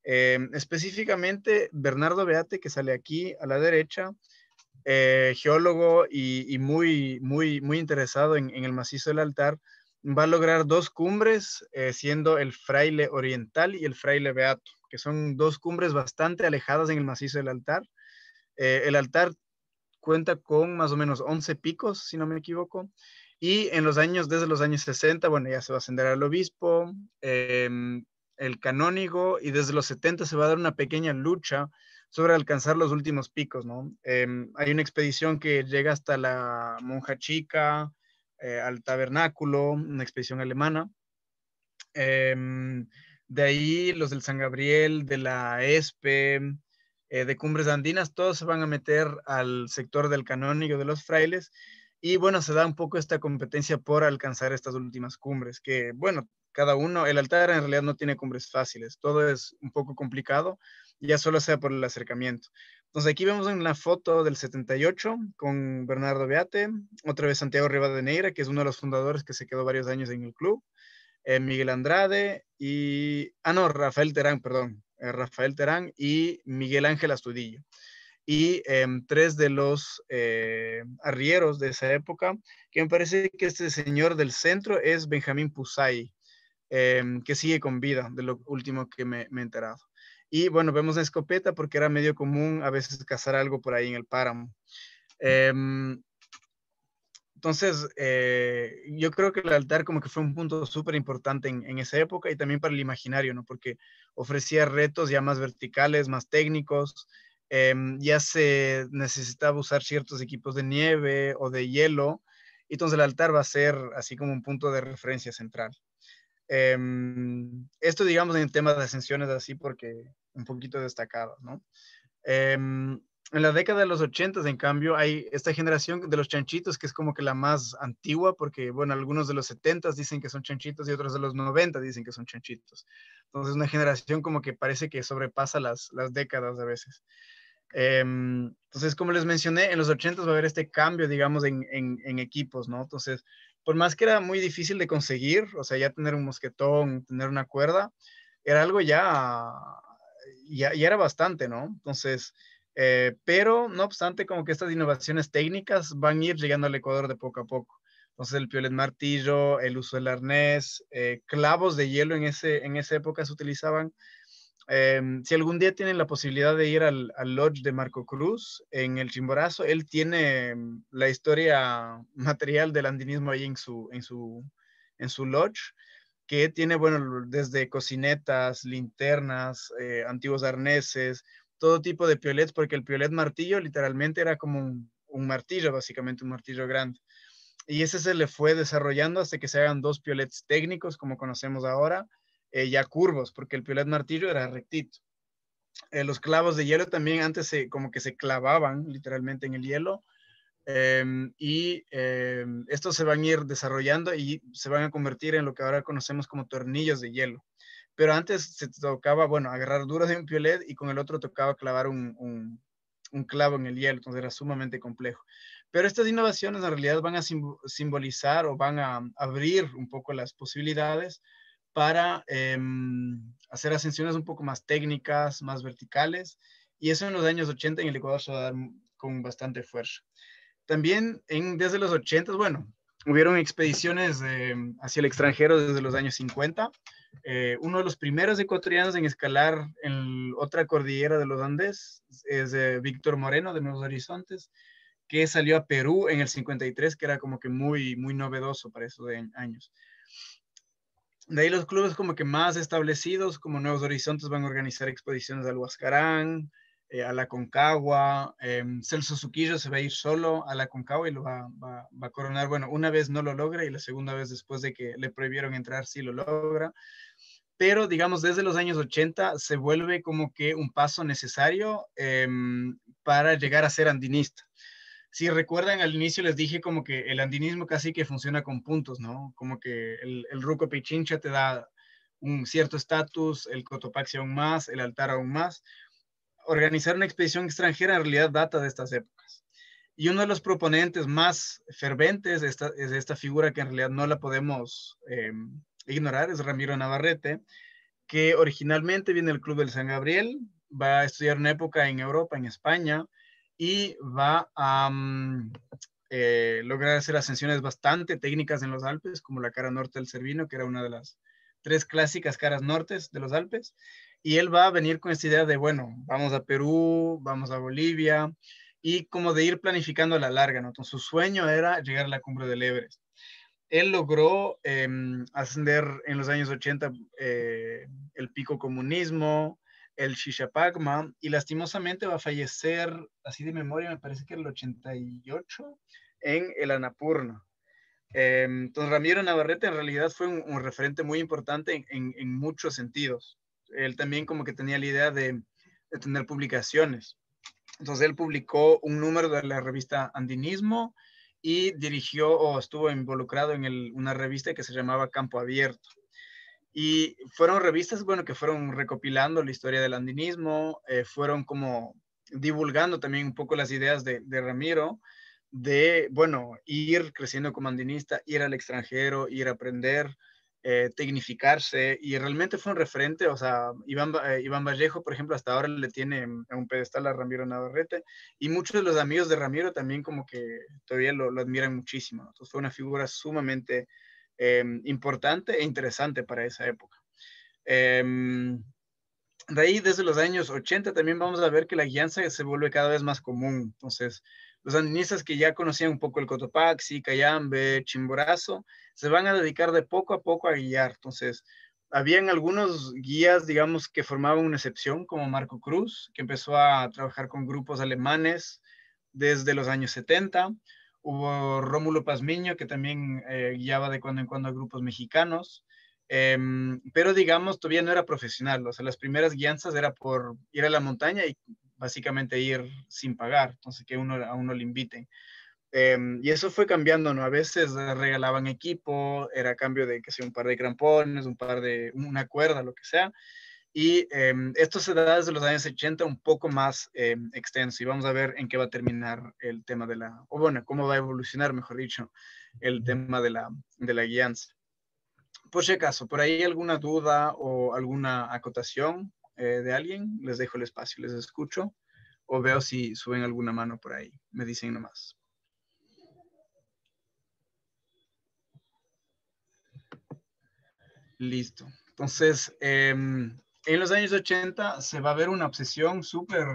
Em, específicamente, Bernardo Beate, que sale aquí a la derecha, eh, geólogo y, muy, muy, muy interesado en el macizo del altar, va a lograr dos cumbres, eh, siendo el fraile oriental y el fraile beato, que son dos cumbres bastante alejadas en el macizo del altar. Eh, el altar cuenta con más o menos 11 picos, si no me equivoco, y en los años, desde los años 60, bueno, ya se va a ascender al obispo, em, el canónigo, y desde los 70 se va a dar una pequeña lucha sobre alcanzar los últimos picos, ¿no? Em, hay una expedición que llega hasta la Monja Chica, eh, al tabernáculo, una expedición alemana. Em, de ahí los del San Gabriel, de la ESPE, eh, de Cumbres Andinas, todos se van a meter al sector del canónigo de los frailes. Y bueno, se da un poco esta competencia por alcanzar estas últimas cumbres, que bueno, cada uno, el altar en realidad no tiene cumbres fáciles, todo es un poco complicado, ya solo sea por el acercamiento. Entonces aquí vemos en una foto del 78 con Bernardo Beate, otra vez Santiago Rivadeneira, que es uno de los fundadores que se quedó varios años en el club, eh, Miguel Andrade y, ah no, Rafael Terán, perdón, eh, Rafael Terán y Miguel Ángel Astudillo. Y em, tres de los eh, arrieros de esa época, que me parece que este señor del centro es Benjamín Pusay, em, que sigue con vida, de lo último que me, me he enterado. Y bueno, vemos la escopeta porque era medio común a veces cazar algo por ahí en el páramo. Mm. Em, entonces, eh, yo creo que el altar como que fue un punto súper importante en, en, esa época y también para el imaginario, ¿no? Porque ofrecía retos ya más verticales, más técnicos, em, ya se necesitaba usar ciertos equipos de nieve o de hielo, y entonces el altar va a ser así como un punto de referencia central. Em, esto digamos en temas de ascensiones así porque un poquito destacadas, ¿no? Em, en la década de los 80, en cambio, hay esta generación de los chanchitos que es como que la más antigua, porque, bueno, algunos de los 70 dicen que son chanchitos y otros de los 90 dicen que son chanchitos. Entonces, una generación como que parece que sobrepasa las, las décadas a veces. Em, entonces, como les mencioné, en los 80 va a haber este cambio, digamos, en, en, en equipos, ¿no? Entonces, por más que era muy difícil de conseguir, o sea, ya tener un mosquetón, tener una cuerda, era algo ya ya, era bastante, ¿no? Entonces, eh, pero no obstante, como que estas innovaciones técnicas van a ir llegando al Ecuador de poco a poco. Entonces, el piolet martillo, el uso del arnés, eh, clavos de hielo en, ese, en esa época se utilizaban. Em, si algún día tienen la posibilidad de ir al, al, lodge de Marco Cruz en el Chimborazo, él tiene mm, la historia material del andinismo ahí en su, en su, en su lodge que tiene, bueno, desde cocinetas, linternas, eh, antiguos arneses, todo tipo de piolets, porque el piolet martillo literalmente era como un, martillo, básicamente un martillo grande. Y ese se le fue desarrollando hasta que se hagan dos piolets técnicos, como conocemos ahora, eh, ya curvos, porque el piolet martillo era rectito. Eh, los clavos de hielo también antes como que se clavaban literalmente en el hielo Em, y em, estos se van a ir desarrollando y se van a convertir en lo que ahora conocemos como tornillos de hielo. Pero antes se tocaba, bueno, agarrar duro de un piolet y con el otro tocaba clavar un, clavo en el hielo, entonces era sumamente complejo. Pero estas innovaciones en realidad van a simbolizar o van a abrir un poco las posibilidades para em, hacer ascensiones un poco más técnicas, más verticales, y eso en los años 80 en el Ecuador se va a dar con bastante fuerza también en, desde los 80, bueno, hubieron expediciones eh, hacia el extranjero desde los años 50. Eh, uno de los primeros ecuatorianos en escalar en otra cordillera de los Andes es eh, Víctor Moreno de Nuevos Horizontes, que salió a Perú en el 53, que era como que muy, muy novedoso para esos años. De ahí los clubes como que más establecidos, como Nuevos Horizontes, van a organizar expediciones al Huascarán, eh, a la Concagua, em, Celso Suquillo se va a ir solo a la Concagua y lo va, a coronar. Bueno, una vez no lo logra y la segunda vez después de que le prohibieron entrar sí lo logra. Pero digamos, desde los años 80 se vuelve como que un paso necesario em, para llegar a ser andinista. Si recuerdan, al inicio les dije como que el andinismo casi que funciona con puntos, ¿no? Como que el, el ruco pichincha te da un cierto estatus, el Cotopaxi aún más, el altar aún más, organizar una expedición extranjera en realidad data de estas épocas. Y uno de los proponentes más ferventes de esta, es esta figura que en realidad no la podemos em, ignorar, es Ramiro Navarrete, que originalmente viene del Club del San Gabriel, va a estudiar una época en Europa, en España, y va a mm, eh, lograr hacer ascensiones bastante técnicas en los Alpes, como la cara norte del Cervino, que era una de las tres clásicas caras nortes de los Alpes y él va a venir con esta idea de, bueno, vamos a Perú, vamos a Bolivia, y como de ir planificando a la larga, ¿no? Entonces su sueño era llegar a la cumbre del Everest. Él logró em, ascender en los años 80 eh, el pico comunismo, el Shishapagma, y lastimosamente va a fallecer, así de memoria, me parece que el 88, en el Anapurna. Em, entonces Ramiro Navarrete en realidad fue un, referente muy importante en muchos sentidos él también como que tenía la idea de, tener publicaciones. Entonces él publicó un número de la revista Andinismo y dirigió o estuvo involucrado en una revista que se llamaba Campo Abierto. Y fueron revistas, bueno, que fueron recopilando la historia del andinismo, eh, fueron como divulgando también un poco las ideas de, Ramiro, de, bueno, ir creciendo como andinista, ir al extranjero, ir a aprender, eh, tecnificarse y realmente fue un referente, o sea, Iván, eh, Iván Vallejo, por ejemplo, hasta ahora le tiene un pedestal a Ramiro Navarrete y muchos de los amigos de Ramiro también como que todavía lo, lo admiran muchísimo. Entonces fue una figura sumamente em, importante e interesante para esa época. Em, de ahí, desde los años 80, también vamos a ver que la guianza se vuelve cada vez más común. Entonces, los andinistas que ya conocían un poco el Cotopaxi, Cayambe, Chimborazo, se van a dedicar de poco a poco a guiar. Entonces, habían algunos guías, digamos, que formaban una excepción, como Marco Cruz, que empezó a trabajar con grupos alemanes desde los años 70. Hubo Rómulo Pazmiño, que también eh, guiaba de cuando en cuando a grupos mexicanos. Em, pero digamos, todavía no era profesional, o sea, las primeras guianzas era por ir a la montaña y básicamente ir sin pagar, entonces que uno, a uno le inviten. Em, y eso fue cambiando, ¿no? A veces regalaban equipo, era cambio de, que sea un par de crampones, un par de, una cuerda, lo que sea. Y em, esto se da desde los años 80 un poco más extenso y vamos a ver en qué va a terminar el tema de la, o bueno, cómo va a evolucionar, mejor dicho, el tema de la, de la guianza por si acaso, por ahí alguna duda o alguna acotación eh, de alguien, les dejo el espacio, les escucho o veo si suben alguna mano por ahí. Me dicen nomás. Listo. Entonces, em, en los años 80 se va a ver una obsesión súper,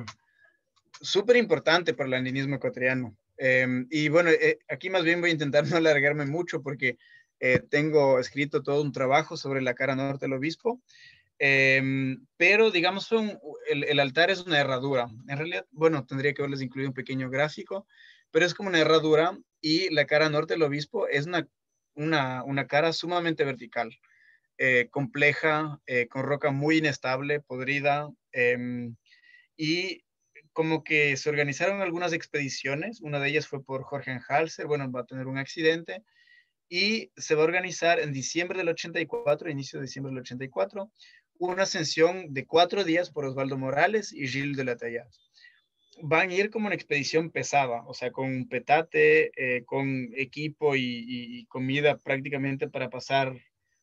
súper importante para el andinismo ecuatoriano. Em, y bueno, eh, aquí más bien voy a intentar no alargarme mucho porque eh, tengo escrito todo un trabajo sobre la cara norte del obispo, em, pero digamos, que el, altar es una herradura. En realidad, bueno, tendría que haberles incluido un pequeño gráfico, pero es como una herradura y la cara norte del obispo es una, una, una cara sumamente vertical, eh, compleja, eh, con roca muy inestable, podrida, em, y como que se organizaron algunas expediciones, una de ellas fue por Jorge Halser, bueno, va a tener un accidente, y se va a organizar en diciembre del 84, inicio de diciembre del 84, una ascensión de cuatro días por Osvaldo Morales y Gil de la talla Van a ir como una expedición pesada, o sea, con petate, eh, con equipo y, comida prácticamente para pasar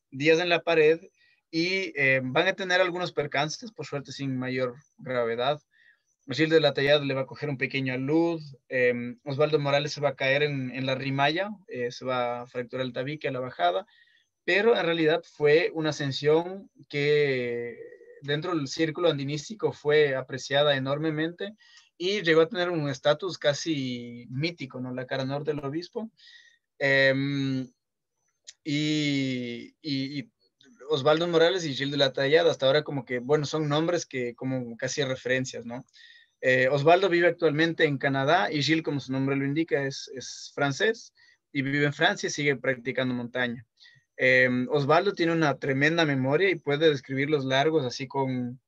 días en la pared y eh, van a tener algunos percances, por suerte sin mayor gravedad gil de la Tallada le va a coger un pequeño alud. Em, Osvaldo Morales se va a caer en, la rimalla, eh, se va a fracturar el tabique a la bajada, pero en realidad fue una ascensión que dentro del círculo andinístico fue apreciada enormemente y llegó a tener un estatus casi mítico, ¿no? La cara norte del obispo. Em, y, Osvaldo Morales y Gil de la Tallada, hasta ahora como que, bueno, son nombres que como casi referencias, ¿no? Eh, Osvaldo vive actualmente en Canadá y Gilles, como su nombre lo indica, es, francés y vive en Francia y sigue practicando montaña. Em, Osvaldo tiene una tremenda memoria y puede describir los largos así con,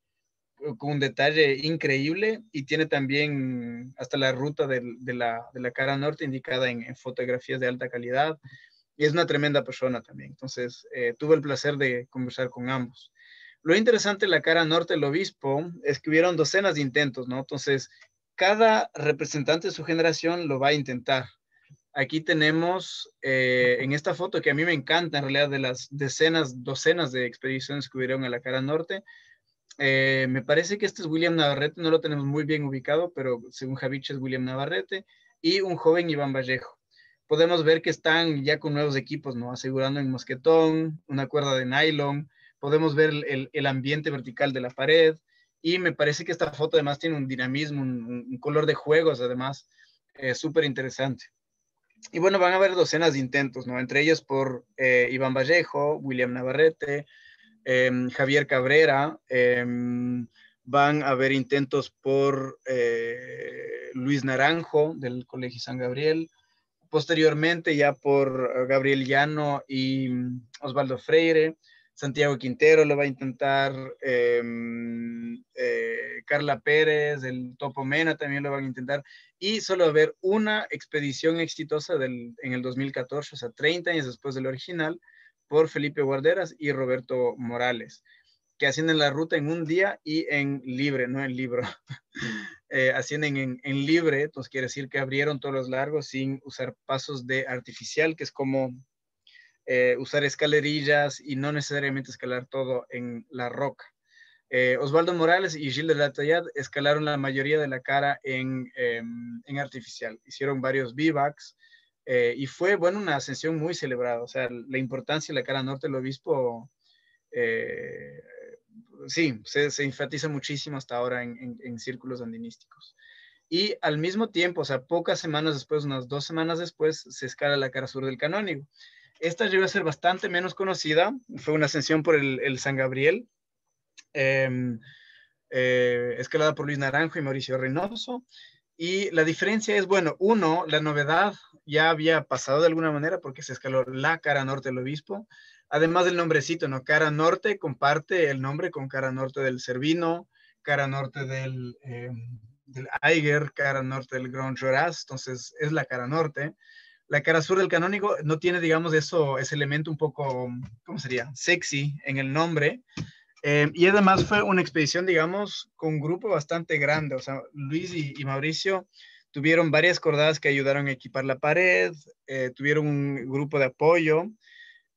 un detalle increíble y tiene también hasta la ruta de, la, cara norte indicada en, fotografías de alta calidad y es una tremenda persona también. Entonces, eh, tuve el placer de conversar con ambos. Lo interesante en la cara norte del obispo es que hubieron docenas de intentos, ¿no? Entonces, cada representante de su generación lo va a intentar. Aquí tenemos eh, en esta foto que a mí me encanta, en realidad, de las decenas, docenas de expediciones que hubieron en la cara norte. Eh, me parece que este es William Navarrete, no lo tenemos muy bien ubicado, pero según Javich es William Navarrete y un joven Iván Vallejo podemos ver que están ya con nuevos equipos, ¿no? Asegurando un mosquetón, una cuerda de nylon, podemos ver el, el, ambiente vertical de la pared y me parece que esta foto además tiene un dinamismo, un, un color de juegos además eh, súper interesante. Y bueno, van a haber docenas de intentos, ¿no? Entre ellos por eh, Iván Vallejo, William Navarrete, em, Javier Cabrera, em, van a haber intentos por eh, Luis Naranjo del Colegio San Gabriel, posteriormente ya por Gabriel Llano y mm, Osvaldo Freire, Santiago Quintero lo va a intentar, em, eh, Carla Pérez, el Topo Mena también lo van a intentar, y solo va a haber una expedición exitosa en el 2014, o sea, 30 años después del original, por Felipe Guarderas y Roberto Morales, que ascienden la ruta en un día y en libre, no en libro. Eh, ascienden en, en libre, entonces quiere decir que abrieron todos los largos sin usar pasos de artificial, que es como eh, usar escalerillas y no necesariamente escalar todo en la roca. Eh, Osvaldo Morales y Gilles de tallad escalaron la mayoría de la cara en, em, artificial. Hicieron varios vivacs eh, y fue, bueno, una ascensión muy celebrada. O sea, la importancia de la cara norte del obispo, sí, se, enfatiza muchísimo hasta ahora en, en, en círculos andinísticos. Y al mismo tiempo, o sea, pocas semanas después, unas dos semanas después, se escala la cara sur del canónigo. Esta llegó a ser bastante menos conocida, fue una ascensión por el, San Gabriel, em, eh, escalada por Luis Naranjo y Mauricio Reynoso. Y la diferencia es, bueno, uno, la novedad ya había pasado de alguna manera porque se escaló la cara norte del obispo. Además del nombrecito, ¿no? Cara norte comparte el nombre con cara norte del Servino, cara norte del, eh, Eiger, cara norte del Grand Joraz. entonces es la cara norte la cara sur del canónico no tiene, digamos, eso, ese elemento un poco, ¿cómo sería? Sexy en el nombre. Eh, y además fue una expedición, digamos, con un grupo bastante grande. O sea, Luis y, Mauricio tuvieron varias cordadas que ayudaron a equipar la pared, eh, tuvieron un grupo de apoyo.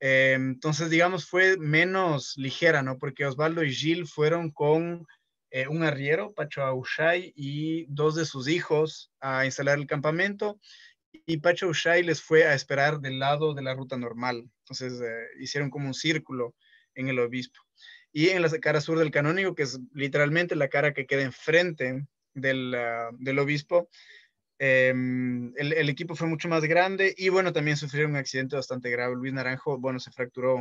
Eh, entonces, digamos, fue menos ligera, ¿no? Porque Osvaldo y Gil fueron con un arriero, Pacho Aushay, y dos de sus hijos a instalar el campamento y Pacho Ushay les fue a esperar del lado de la ruta normal. Entonces eh, hicieron como un círculo en el obispo. Y en la cara sur del canónigo, que es literalmente la cara que queda enfrente del, ah, del obispo, em, el, equipo fue mucho más grande y bueno, también sufrieron un accidente bastante grave. Luis Naranjo, bueno, se fracturó,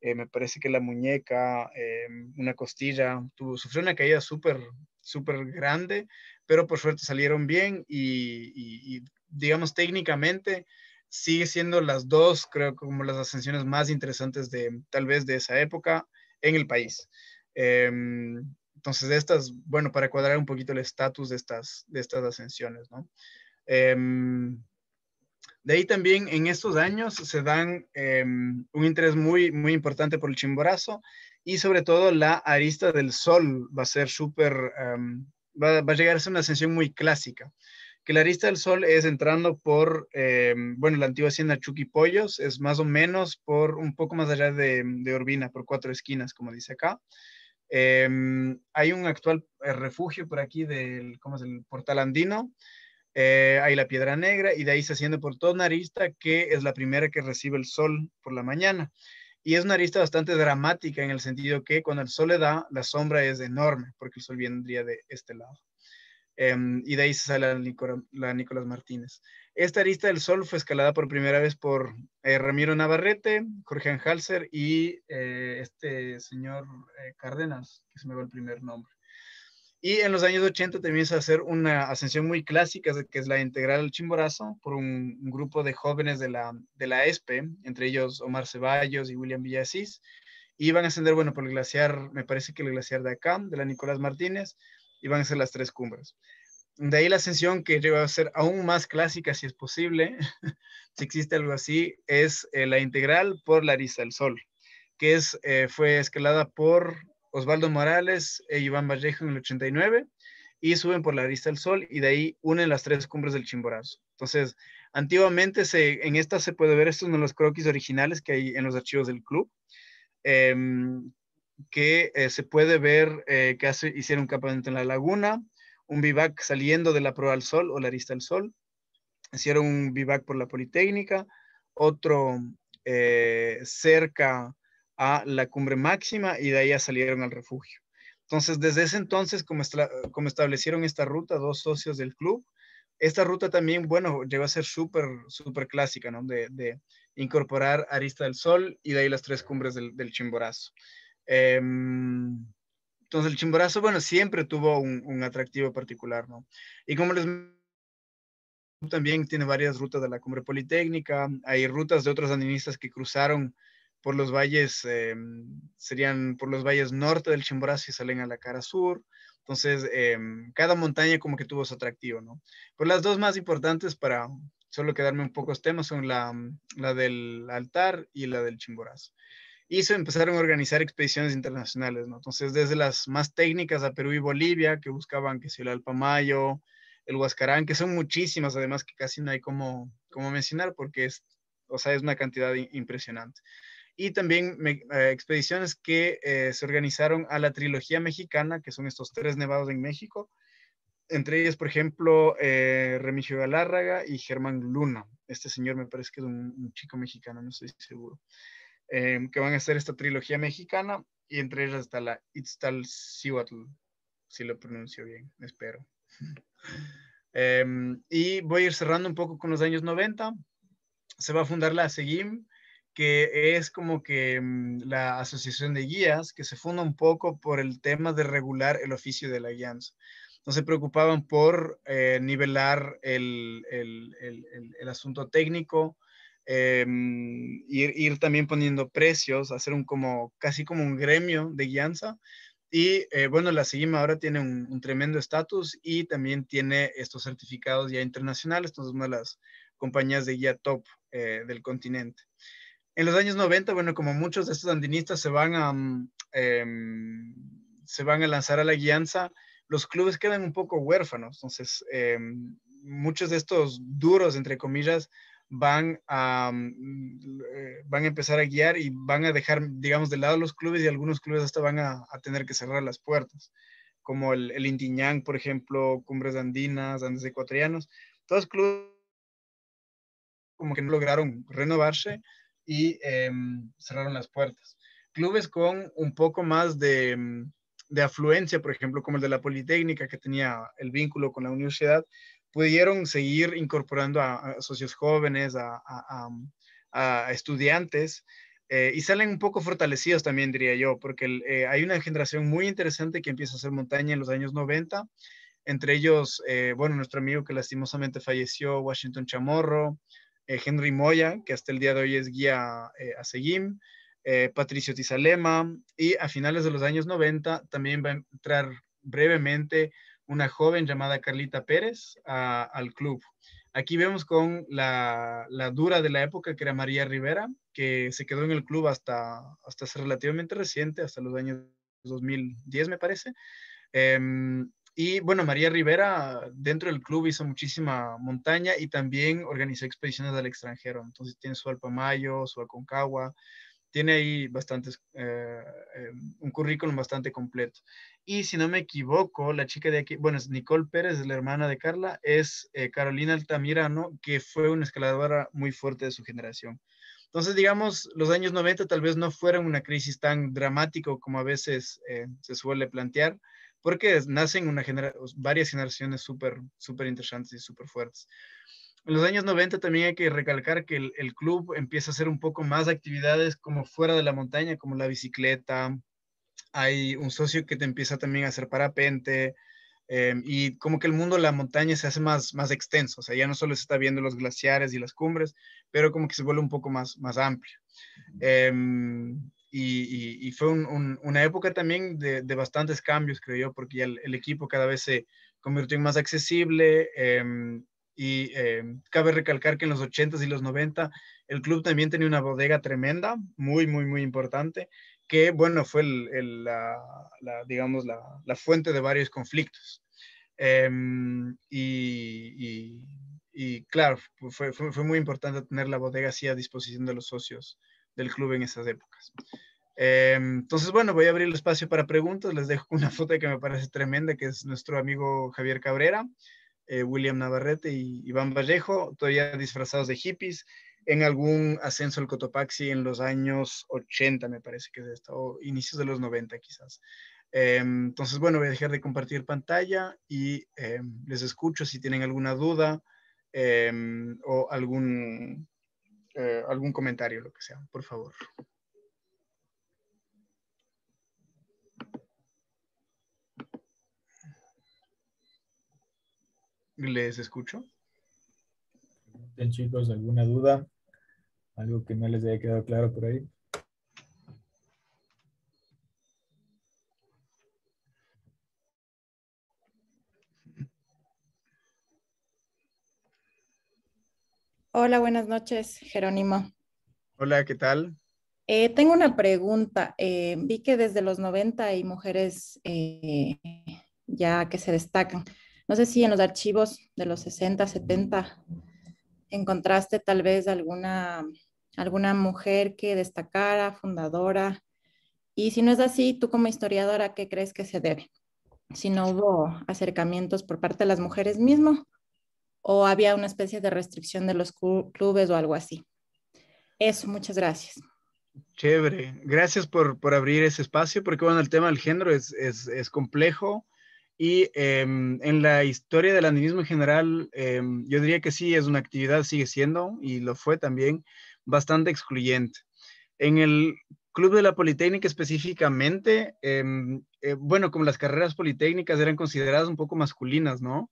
eh, me parece que la muñeca, em, una costilla, tuvo, sufrió una caída súper súper grande, pero por suerte salieron bien y, digamos, técnicamente sigue siendo las dos, creo, como las ascensiones más interesantes de tal vez de esa época en el país. Em, entonces, estas, bueno, para cuadrar un poquito el estatus de estas, de estas ascensiones, ¿no? Em, de ahí también en estos años se dan em, un interés muy, muy importante por el chimborazo y sobre todo la arista del sol va a ser súper, va, va, a llegar a ser una ascensión muy clásica que la arista del sol es entrando por, eh, bueno, la antigua hacienda Chuquipollos, es más o menos por un poco más allá de, de Urbina, por cuatro esquinas, como dice acá. Em, hay un actual eh, refugio por aquí del, ¿cómo es? El portal andino. Eh, hay la Piedra Negra y de ahí se asciende por toda una arista que es la primera que recibe el sol por la mañana. Y es una arista bastante dramática en el sentido que cuando el sol le da, la sombra es enorme porque el sol vendría de este lado. Em, y de ahí se sale la, Nicolás Martínez. Esta arista del sol fue escalada por primera vez por eh, Ramiro Navarrete, Jorge Anhalser y eh, este señor eh, Cárdenas, que se me va el primer nombre. Y en los años 80 también se hacer una ascensión muy clásica, que es la integral al Chimborazo, por un, grupo de jóvenes de la, de la ESPE, e, entre ellos Omar Ceballos y William Villasís. Y van a ascender, bueno, por el glaciar, me parece que el glaciar de acá, de la Nicolás Martínez, y van a ser las tres cumbres. De ahí la ascensión que lleva a ser aún más clásica, si es posible, si existe algo así, es eh, la integral por la Arista del Sol, que es, eh, fue escalada por Osvaldo Morales e Iván Vallejo en el 89, y suben por la Arista del Sol, y de ahí unen las tres cumbres del Chimborazo. Entonces, antiguamente se, en esta se puede ver, estos son los croquis originales que hay en los archivos del club, eh, que eh, se puede ver eh, que hace, hicieron un campamento en la laguna, un vivac saliendo de la Proa al Sol o la Arista al Sol, hicieron un vivac por la Politécnica, otro eh, cerca a la cumbre máxima y de ahí salieron al refugio. Entonces, desde ese entonces, como, establecieron esta ruta, dos socios del club, esta ruta también, bueno, llegó a ser súper, clásica, ¿no? De, incorporar Arista del Sol y de ahí las tres cumbres del Chimborazo. Em, entonces el chimborazo, bueno, siempre tuvo un, atractivo particular, ¿no? Y como les también tiene varias rutas de la cumbre politécnica, hay rutas de otros andinistas que cruzaron por los valles, em, serían por los valles norte del Chimborazo y salen a la cara sur. Entonces, em, cada montaña como que tuvo su atractivo, ¿no? Pero pues las dos más importantes para solo quedarme en pocos este temas son la del altar y la del Chimborazo y se empezaron a organizar expediciones internacionales, ¿no? Entonces, desde las más técnicas a Perú y Bolivia, que buscaban que sea el Alpamayo, el Huascarán, que son muchísimas, además que casi no hay como, como mencionar, porque es, o sea, es una cantidad impresionante. Y también eh, expediciones que eh, se organizaron a la trilogía mexicana, que son estos tres nevados en México, entre ellas, por ejemplo, eh, Remigio Galárraga y Germán Luna. Este señor me parece que es un chico mexicano, no estoy seguro. Em, que van a hacer esta trilogía mexicana y entre ellas está la Itztal Cihuatl, si lo pronuncio bien, espero. Em, y voy a ir cerrando un poco con los años 90. Se va a fundar la SEGIM, que es como que em, la asociación de guías que se funda un poco por el tema de regular el oficio de la guianza. No se preocupaban por eh, nivelar el, el, el, el, asunto técnico Em, ir, también poniendo precios, hacer un como, casi como un gremio de guianza. Y eh, bueno, la SIGIM ahora tiene un, tremendo estatus y también tiene estos certificados ya internacionales, entonces una las compañías de guía top eh, del continente. En los años 90, bueno, como muchos de estos andinistas se van a, mm, em, se van a lanzar a la guianza, los clubes quedan un poco huérfanos, entonces em, muchos de estos duros, entre comillas, Mm, eh, van a, empezar a guiar y van a dejar, digamos, de lado los clubes y algunos clubes hasta van a, tener que cerrar las puertas, como el, el Intiñán, por ejemplo, Cumbres Andinas, Andes Ecuatorianos, todos clubes como que no lograron renovarse y em, cerraron las puertas. Clubes con un poco más mm, de afluencia, por ejemplo, como el de la Politécnica, que tenía el vínculo con la universidad, pudieron seguir incorporando a, socios jóvenes, a, mm, estudiantes, eh, y salen un poco fortalecidos también, diría yo, porque eh, hay una generación muy interesante que empieza a hacer montaña en los años 90, entre ellos, eh, bueno, nuestro amigo que lastimosamente falleció, Washington Chamorro, Henry Moya, que hasta el día de hoy es guía a Seguim, Patricio Tizalema, y a finales de los años 90 también va a entrar brevemente una joven llamada Carlita Pérez al club. Aquí vemos con la, la, dura de la época, que era María Rivera, que se quedó en el club hasta, hasta ser relativamente reciente, hasta los años 2010, me parece. Em, y bueno, María Rivera dentro del club hizo muchísima montaña y también organizó expediciones al extranjero. Entonces tiene su Alpamayo, su Aconcagua, tiene ahí bastantes, eh, eh, un currículum bastante completo. Y si no me equivoco, la chica de aquí, bueno, es Nicole Pérez, la hermana de Carla, es eh, Carolina Altamirano, que fue una escaladora muy fuerte de su generación. Entonces, digamos, los años 90 tal vez no fueron una crisis tan dramática como a veces se suele plantear, porque nacen una varias generaciones súper, súper interesantes y súper fuertes. En los años 90 también hay que recalcar que el, club empieza a hacer un poco más actividades como fuera de la montaña, como la bicicleta. Hay un socio que te empieza también a hacer parapente. Em, y como que el mundo de la montaña se hace más, más extenso. O sea, ya no solo se está viendo los glaciares y las cumbres, pero como que se vuelve un poco más, más amplio. Em, y, fue una época también de, de, bastantes cambios, creo yo, porque ya el, equipo cada vez se convirtió en más accesible, eh, y em, cabe recalcar que en los 80s y los 90 el club también tenía una bodega tremenda, muy, muy, muy importante, que bueno, fue la, digamos, la, fuente de varios conflictos. Em, y, claro, fue, muy importante tener la bodega así a disposición de los socios del club en esas épocas. Em, entonces, bueno, voy a abrir el espacio para preguntas. Les dejo una foto que me parece tremenda, que es nuestro amigo Javier Cabrera. Eh, William Navarrete y Iván Vallejo, todavía disfrazados de hippies, en algún ascenso al Cotopaxi en los años 80, me parece que es esto, o inicios de los 90 quizás. Eh, entonces, bueno, voy a dejar de compartir pantalla y eh, les escucho si tienen alguna duda o algún, algún comentario, lo que sea, por favor. Les escucho. chicos, alguna duda, algo que no les haya quedado claro por ahí. Hola, buenas noches, Jerónimo. Hola, ¿qué tal? Eh, tengo una pregunta. Eh, vi que desde los 90 hay mujeres eh, ya que se destacan. No sé si en los archivos de los 60, 70 encontraste tal vez alguna, alguna mujer que destacara, fundadora. Y si no es así, tú como historiadora, ¿qué crees que se debe? Si no hubo acercamientos por parte de las mujeres mismo o había una especie de restricción de los clubes o algo así. Eso, muchas gracias. Chévere, gracias por, abrir ese espacio, porque bueno, el tema del género es, es, es complejo y em, en la historia del andinismo en general, em, yo diría que sí, es una actividad, sigue siendo, y lo fue también, bastante excluyente. En el Club de la Politécnica específicamente, em, eh, bueno, como las carreras politécnicas eran consideradas un poco masculinas, ¿no?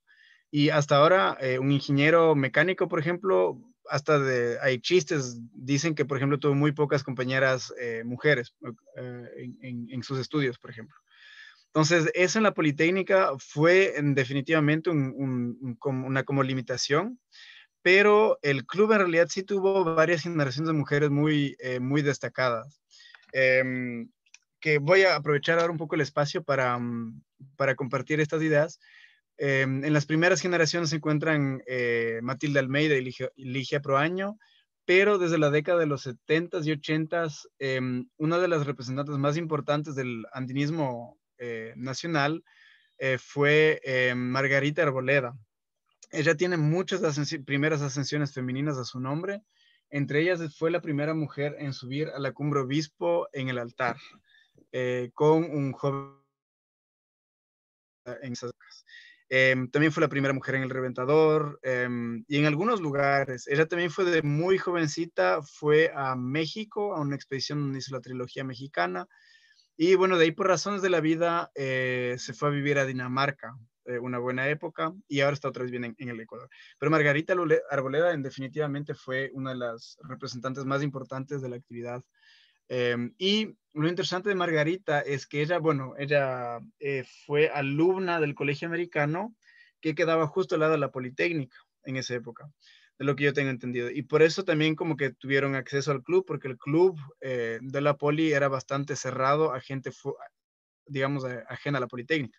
Y hasta ahora, eh, un ingeniero mecánico, por ejemplo, hasta de, hay chistes, dicen que, por ejemplo, tuvo muy pocas compañeras eh, mujeres en sus estudios, por ejemplo. Entonces, eso en la Politécnica fue definitivamente una como limitación, pero el club en realidad sí tuvo varias generaciones de mujeres muy, eh, muy destacadas. Em, que voy a aprovechar ahora un poco el espacio para, mm, para compartir estas ideas. Em, en las primeras generaciones se encuentran eh, Matilda Almeida y Ligia, Proaño, pero desde la década de los 70s y 80s, em, una de las representantes más importantes del andinismo eh, nacional eh, fue eh, Margarita Arboleda. Ella tiene muchas primeras ascensiones femeninas a su nombre. Entre ellas fue la primera mujer en subir a la cumbre obispo en el altar con un joven en esas em, también fue la primera mujer en el Reventador em, y en algunos lugares. Ella también fue de muy jovencita, fue a México a una expedición donde hizo la trilogía mexicana. Y bueno, de ahí por razones de la vida eh, se fue a vivir a Dinamarca, eh, una buena época, y ahora está otra vez bien en, el Ecuador. Pero Margarita Arboleda definitivamente fue una de las representantes más importantes de la actividad. Em, y lo interesante de Margarita es que ella, bueno, ella eh, fue alumna del Colegio Americano que quedaba justo al lado de la Politécnica en esa época de lo que yo tengo entendido. Y por eso también como que tuvieron acceso al club, porque el club eh, de la poli era bastante cerrado a gente, digamos, ajena a la Politécnica.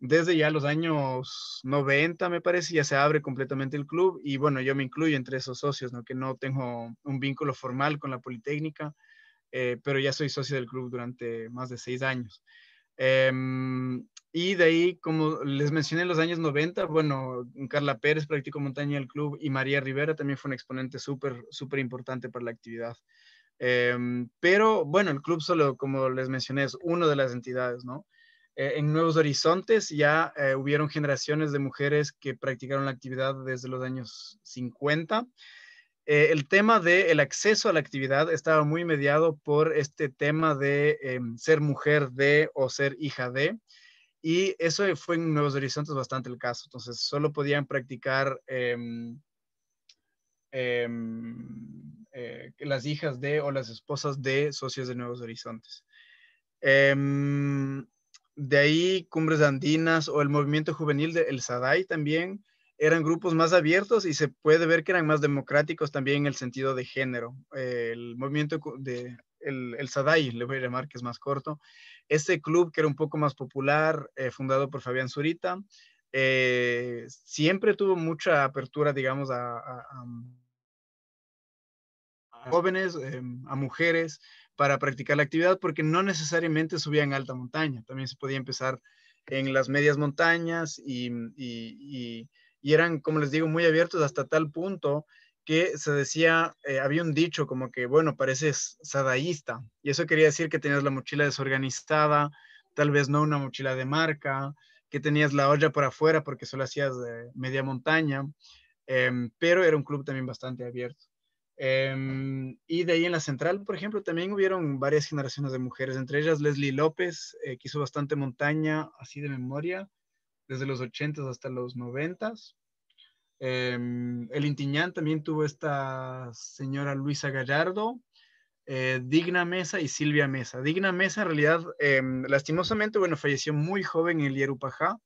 Desde ya los años 90, me parece, ya se abre completamente el club y bueno, yo me incluyo entre esos socios, ¿no? que no tengo un vínculo formal con la Politécnica, eh, pero ya soy socio del club durante más de seis años. Eh, y de ahí, como les mencioné en los años 90, bueno, Carla Pérez practicó montaña en el club y María Rivera también fue un exponente súper, súper importante para la actividad. Em, pero bueno, el club solo, como les mencioné, es una de las entidades, ¿no? Eh, en Nuevos Horizontes ya eh, hubieron generaciones de mujeres que practicaron la actividad desde los años 50. Eh, el tema del el acceso a la actividad estaba muy mediado por este tema de em, ser mujer de o ser hija de. Y eso e, fue en Nuevos Horizontes bastante el caso. Entonces, solo podían practicar em, em, eh, las hijas de o las esposas de socios de Nuevos Horizontes. Em, de ahí, Cumbres Andinas o el movimiento juvenil de El Sadai también eran grupos más abiertos y se puede ver que eran más democráticos también en el sentido de género. el movimiento de el, el Sadai, le voy a llamar que es más corto. Este club que era un poco más popular, eh, fundado por Fabián Zurita, eh, siempre tuvo mucha apertura, digamos, a, ah, jóvenes, em, a mujeres, para practicar la actividad, porque no necesariamente subían en alta montaña, también se podía empezar en las medias montañas y eran, como les digo, muy abiertos hasta tal punto que se decía, eh, había un dicho como que, bueno, pareces sadaísta, y eso quería decir que tenías la mochila desorganizada, tal vez no una mochila de marca, que tenías la olla por afuera porque solo hacías de media montaña, em, pero era un club también bastante abierto. Em, y de ahí en la central, por ejemplo, también hubieron varias generaciones de mujeres, entre ellas Leslie López, eh, que hizo bastante montaña, así de memoria, desde los 80 hasta los 90 Em, el Intiñán también tuvo esta señora Luisa Gallardo, eh, Digna Mesa y Silvia Mesa. Digna Mesa, en realidad, em, lastimosamente, bueno, falleció muy joven en Lierupajá,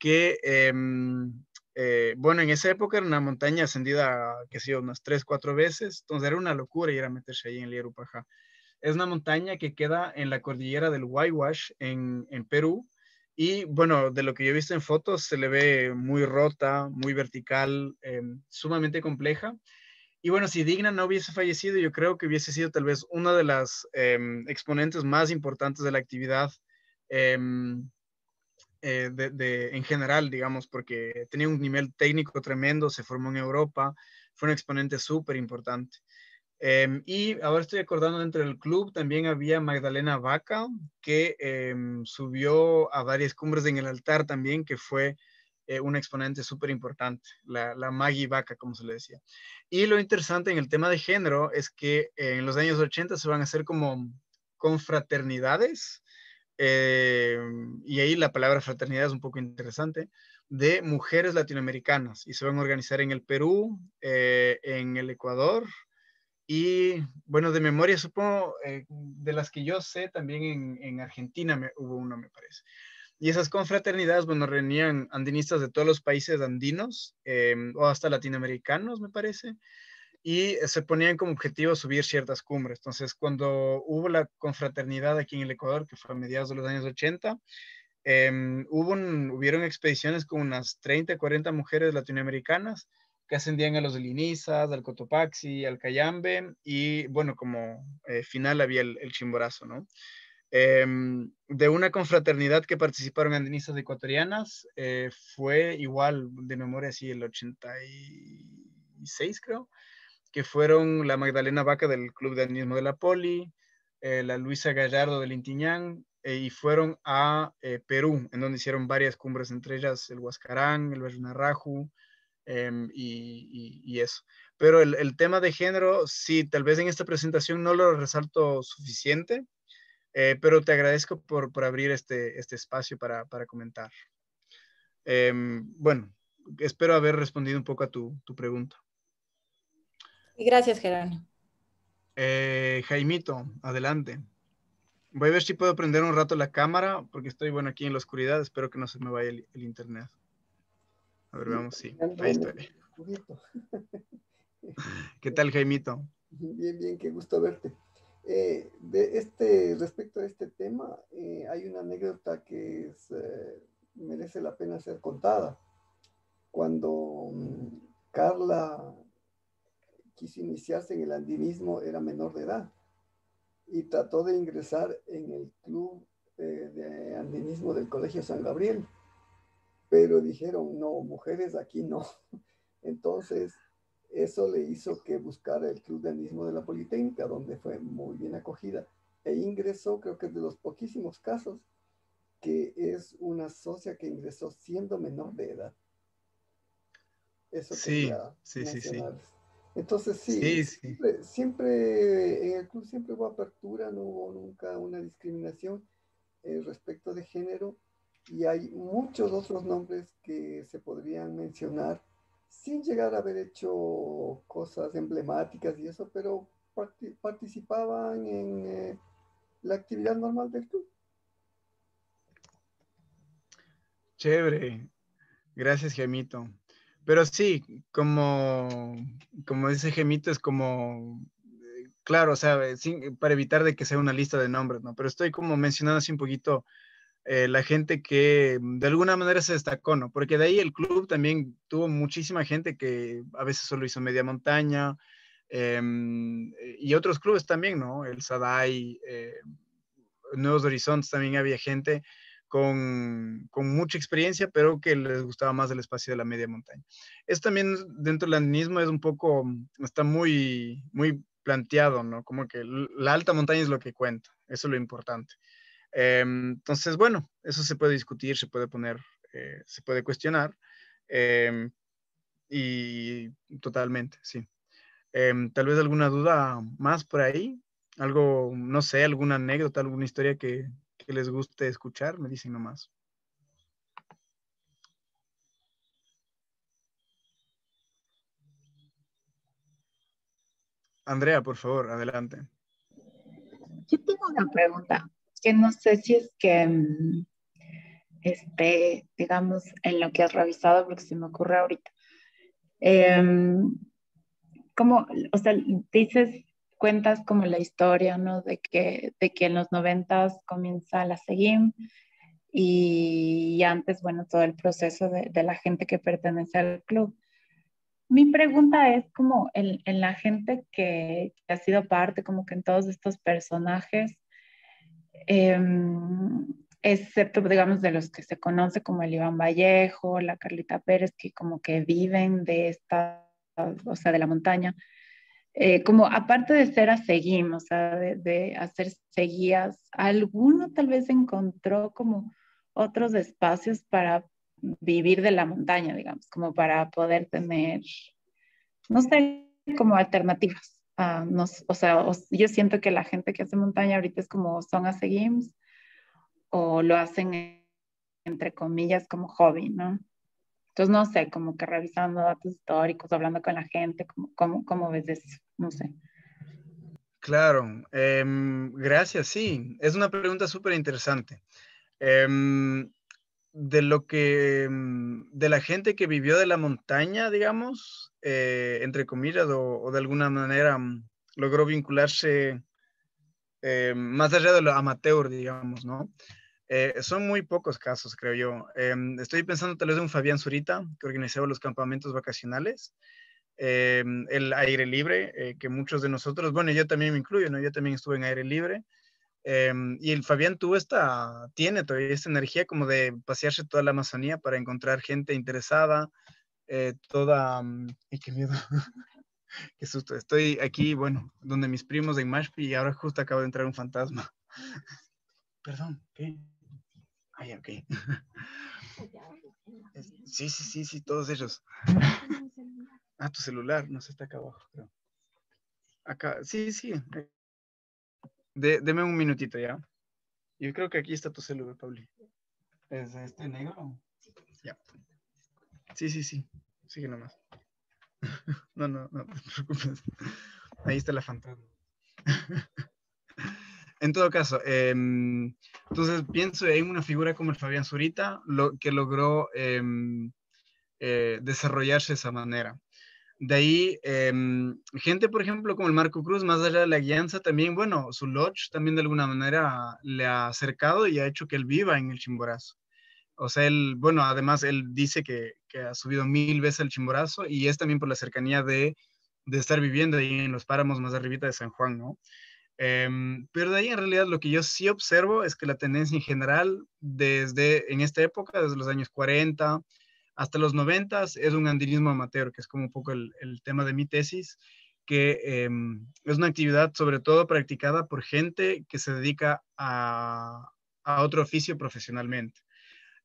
que, em, eh, bueno, en esa época era una montaña ascendida, que sé unas tres, cuatro veces, entonces era una locura ir a meterse ahí en Lierupajá. Es una montaña que queda en la cordillera del Huayhuash, en Perú, y bueno, de lo que yo he visto en fotos, se le ve muy rota, muy vertical, em, sumamente compleja. Y bueno, si Digna no hubiese fallecido, yo creo que hubiese sido tal vez una de las em, exponentes más importantes de la actividad em, eh, en general, digamos, porque tenía un nivel técnico tremendo, se formó en Europa, fue un exponente súper importante. Em, y ahora estoy acordando dentro del club también había Magdalena Vaca que em, subió a varias cumbres en el altar también, que fue eh, un exponente súper importante, la, la Maggie Vaca, como se le decía. Y lo interesante en el tema de género es que eh, en los años 80 se van a hacer como confraternidades, em, y ahí la palabra fraternidad es un poco interesante, de mujeres latinoamericanas y se van a organizar en el Perú, eh, en el Ecuador y bueno, de memoria supongo, eh, de las que yo sé, también en, Argentina hubo uno, me parece. Y esas confraternidades, bueno, reunían andinistas de todos los países andinos em, o hasta latinoamericanos, me parece, y se ponían como objetivo subir ciertas cumbres. Entonces, cuando hubo la confraternidad aquí en el Ecuador, que fue a mediados de los años 80, em, hubo hubieron expediciones con unas 30, 40 mujeres latinoamericanas que ascendían a los Linizas, al Cotopaxi, al Cayambe, y bueno, como eh, final había el, Chimborazo, ¿no? Em, de una confraternidad que participaron andinistas ecuatorianas, eh, fue igual, de memoria así, el 86 creo, que fueron la Magdalena Vaca del Club de Andinismo de la Poli, eh, la Luisa Gallardo del Intiñán, y fueron a Perú, en donde hicieron varias cumbres, entre ellas el Huascarán, el Bernarraju, Em, y, eso. Pero el, tema de género, sí, tal vez en esta presentación no lo resalto suficiente, eh, pero te agradezco por, abrir este, este, espacio para, comentar. Em, bueno, espero haber respondido un poco a tu, tu pregunta. Gracias, Gerardo. Eh, Jaimito, adelante. Voy a ver si puedo prender un rato la cámara, porque estoy, bueno, aquí en la oscuridad, espero que no se me vaya el internet. A ver, vamos, sí. Ahí ¿Qué tal, Jaimito? Bien, bien, qué gusto verte. Eh, de este, respecto a este tema, eh, hay una anécdota que eh, merece la pena ser contada. Cuando mm, Carla quiso iniciarse en el andinismo, era menor de edad y trató de ingresar en el club de andinismo del Colegio San Gabriel pero dijeron, no, mujeres aquí no. Entonces, eso le hizo que buscara el Club de Anismo de la Politécnica, donde fue muy bien acogida. E ingresó, creo que es de los poquísimos casos, que es una socia que ingresó siendo menor de edad. Eso sí, sí, sí, Entonces, sí, Siempre, en el club siempre hubo apertura, no hubo nunca una discriminación eh, respecto de género y hay muchos otros nombres que se podrían mencionar sin llegar a haber hecho cosas emblemáticas y eso, pero participaban en eh, la actividad normal del club. Chévere. Gracias, Gemito. Pero sí, como, como dice Gemito, es como, eh, claro, o sea, para evitar de que sea una lista de nombres, ¿no? Pero estoy como mencionando así un poquito eh, la gente que mm, de alguna manera se destacó, ¿no? Porque de ahí el club también tuvo muchísima gente que a veces solo hizo media montaña em, eh, y otros clubes también, ¿no? El Sadai, eh, Nuevos Horizontes también había gente con, mucha experiencia, pero que les gustaba más el espacio de la media montaña. es también dentro del andinismo es un poco, mm, está muy, muy planteado, ¿no? Como que la alta montaña es lo que cuenta, eso es lo importante. Em, entonces, bueno, eso se puede discutir, se puede poner, eh, se puede cuestionar. Em, y totalmente, sí. Em, tal vez alguna duda más por ahí, algo, no sé, alguna anécdota, alguna historia que, que les guste escuchar, me dicen nomás. Andrea, por favor, adelante. Yo tengo una pregunta que no sé si es que, este, digamos, en lo que has revisado, porque se me ocurre ahorita. Em, como, o sea, dices, cuentas como la historia, ¿no? De que, de que en los noventas comienza la Seguim y, antes, bueno, todo el proceso de, la gente que pertenece al club. Mi pregunta es como en, la gente que, que ha sido parte, como que en todos estos personajes, Em, excepto, digamos, de los que se conoce como el Iván Vallejo, la Carlita Pérez, que como que viven de esta, o sea, de la montaña. Eh, como aparte de ser a o sea, de, de, hacer seguías, alguno tal vez encontró como otros espacios para vivir de la montaña, digamos, como para poder tener, no sé, como alternativas. Ah, o sea, yo siento que la gente que hace montaña ahorita es como son hace games o lo hacen e, entre comillas como hobby, ¿no? Entonces, no sé, como que revisando datos históricos, hablando con la gente, ¿cómo, cómo ves eso? No sé. Claro, em, gracias, sí. Es una pregunta súper interesante. Em, de lo que, mm, de la gente que vivió de la montaña, digamos, eh, entre comillas, o, de alguna manera mm, logró vincularse eh, más allá de lo amateur, digamos, ¿no? Eh, son muy pocos casos, creo yo. Em, estoy pensando tal vez de un Fabián Zurita, que organizaba los campamentos vacacionales, em, el aire libre, que muchos de nosotros, bueno, yo también me incluyo, ¿no? Yo también estuve en aire libre. Em, y el Fabián tuvo esta, tiene todavía esta energía como de pasearse toda la Amazonía para encontrar gente interesada, eh, toda... Mm, ¡Ay, qué miedo! ¡Qué susto! Estoy aquí, bueno, donde mis primos de Mashpi y ahora justo acaba de entrar un fantasma. Perdón, ¿qué? Ay, ok. Pues sí, sí, sí, sí, todos ellos. Ah, tu celular, no sé, está acá abajo, creo. Acá, sí, sí, deme un minutito ya. Yo creo que aquí está tu celular, Pauli. ¿Es este negro? Ya. Sí, sí, sí. Sigue nomás. No, no, no te preocupes. Ahí está la fantasma. En todo caso, em, entonces pienso en una figura como el Fabián Zurita, lo, que logró em, eh, desarrollarse de esa manera. De ahí, em, gente, por ejemplo, como el Marco Cruz, más allá de la guianza, también, bueno, su lodge también de alguna manera le ha acercado y ha hecho que él viva en el Chimborazo. O sea, él, bueno, además él dice que, ha subido mil veces al Chimborazo y es también por la cercanía de, estar viviendo ahí en los páramos más arribita de San Juan, ¿no? Em, pero de ahí en realidad lo que yo sí observo es que la tendencia en general desde en esta época, desde los años 40, hasta los 90 es un andinismo amateur, que es como un poco el, tema de mi tesis, que em, es una actividad sobre todo practicada por gente que se dedica a, otro oficio profesionalmente.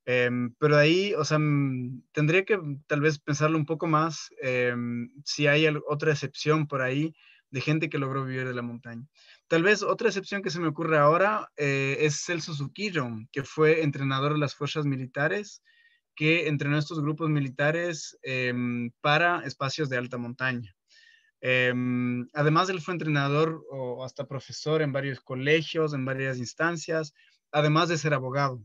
Em, pero ahí, o sea, mm, tendría que tal vez pensarlo un poco más em, si hay otra excepción por ahí de gente que logró vivir de la montaña. Tal vez otra excepción que se me ocurre ahora eh, es Celso Suquillo, que fue entrenador de las fuerzas militares que entrenó estos grupos militares em, para espacios de alta montaña. Em, además, él fue entrenador o hasta profesor en varios colegios, en varias instancias, además de ser abogado.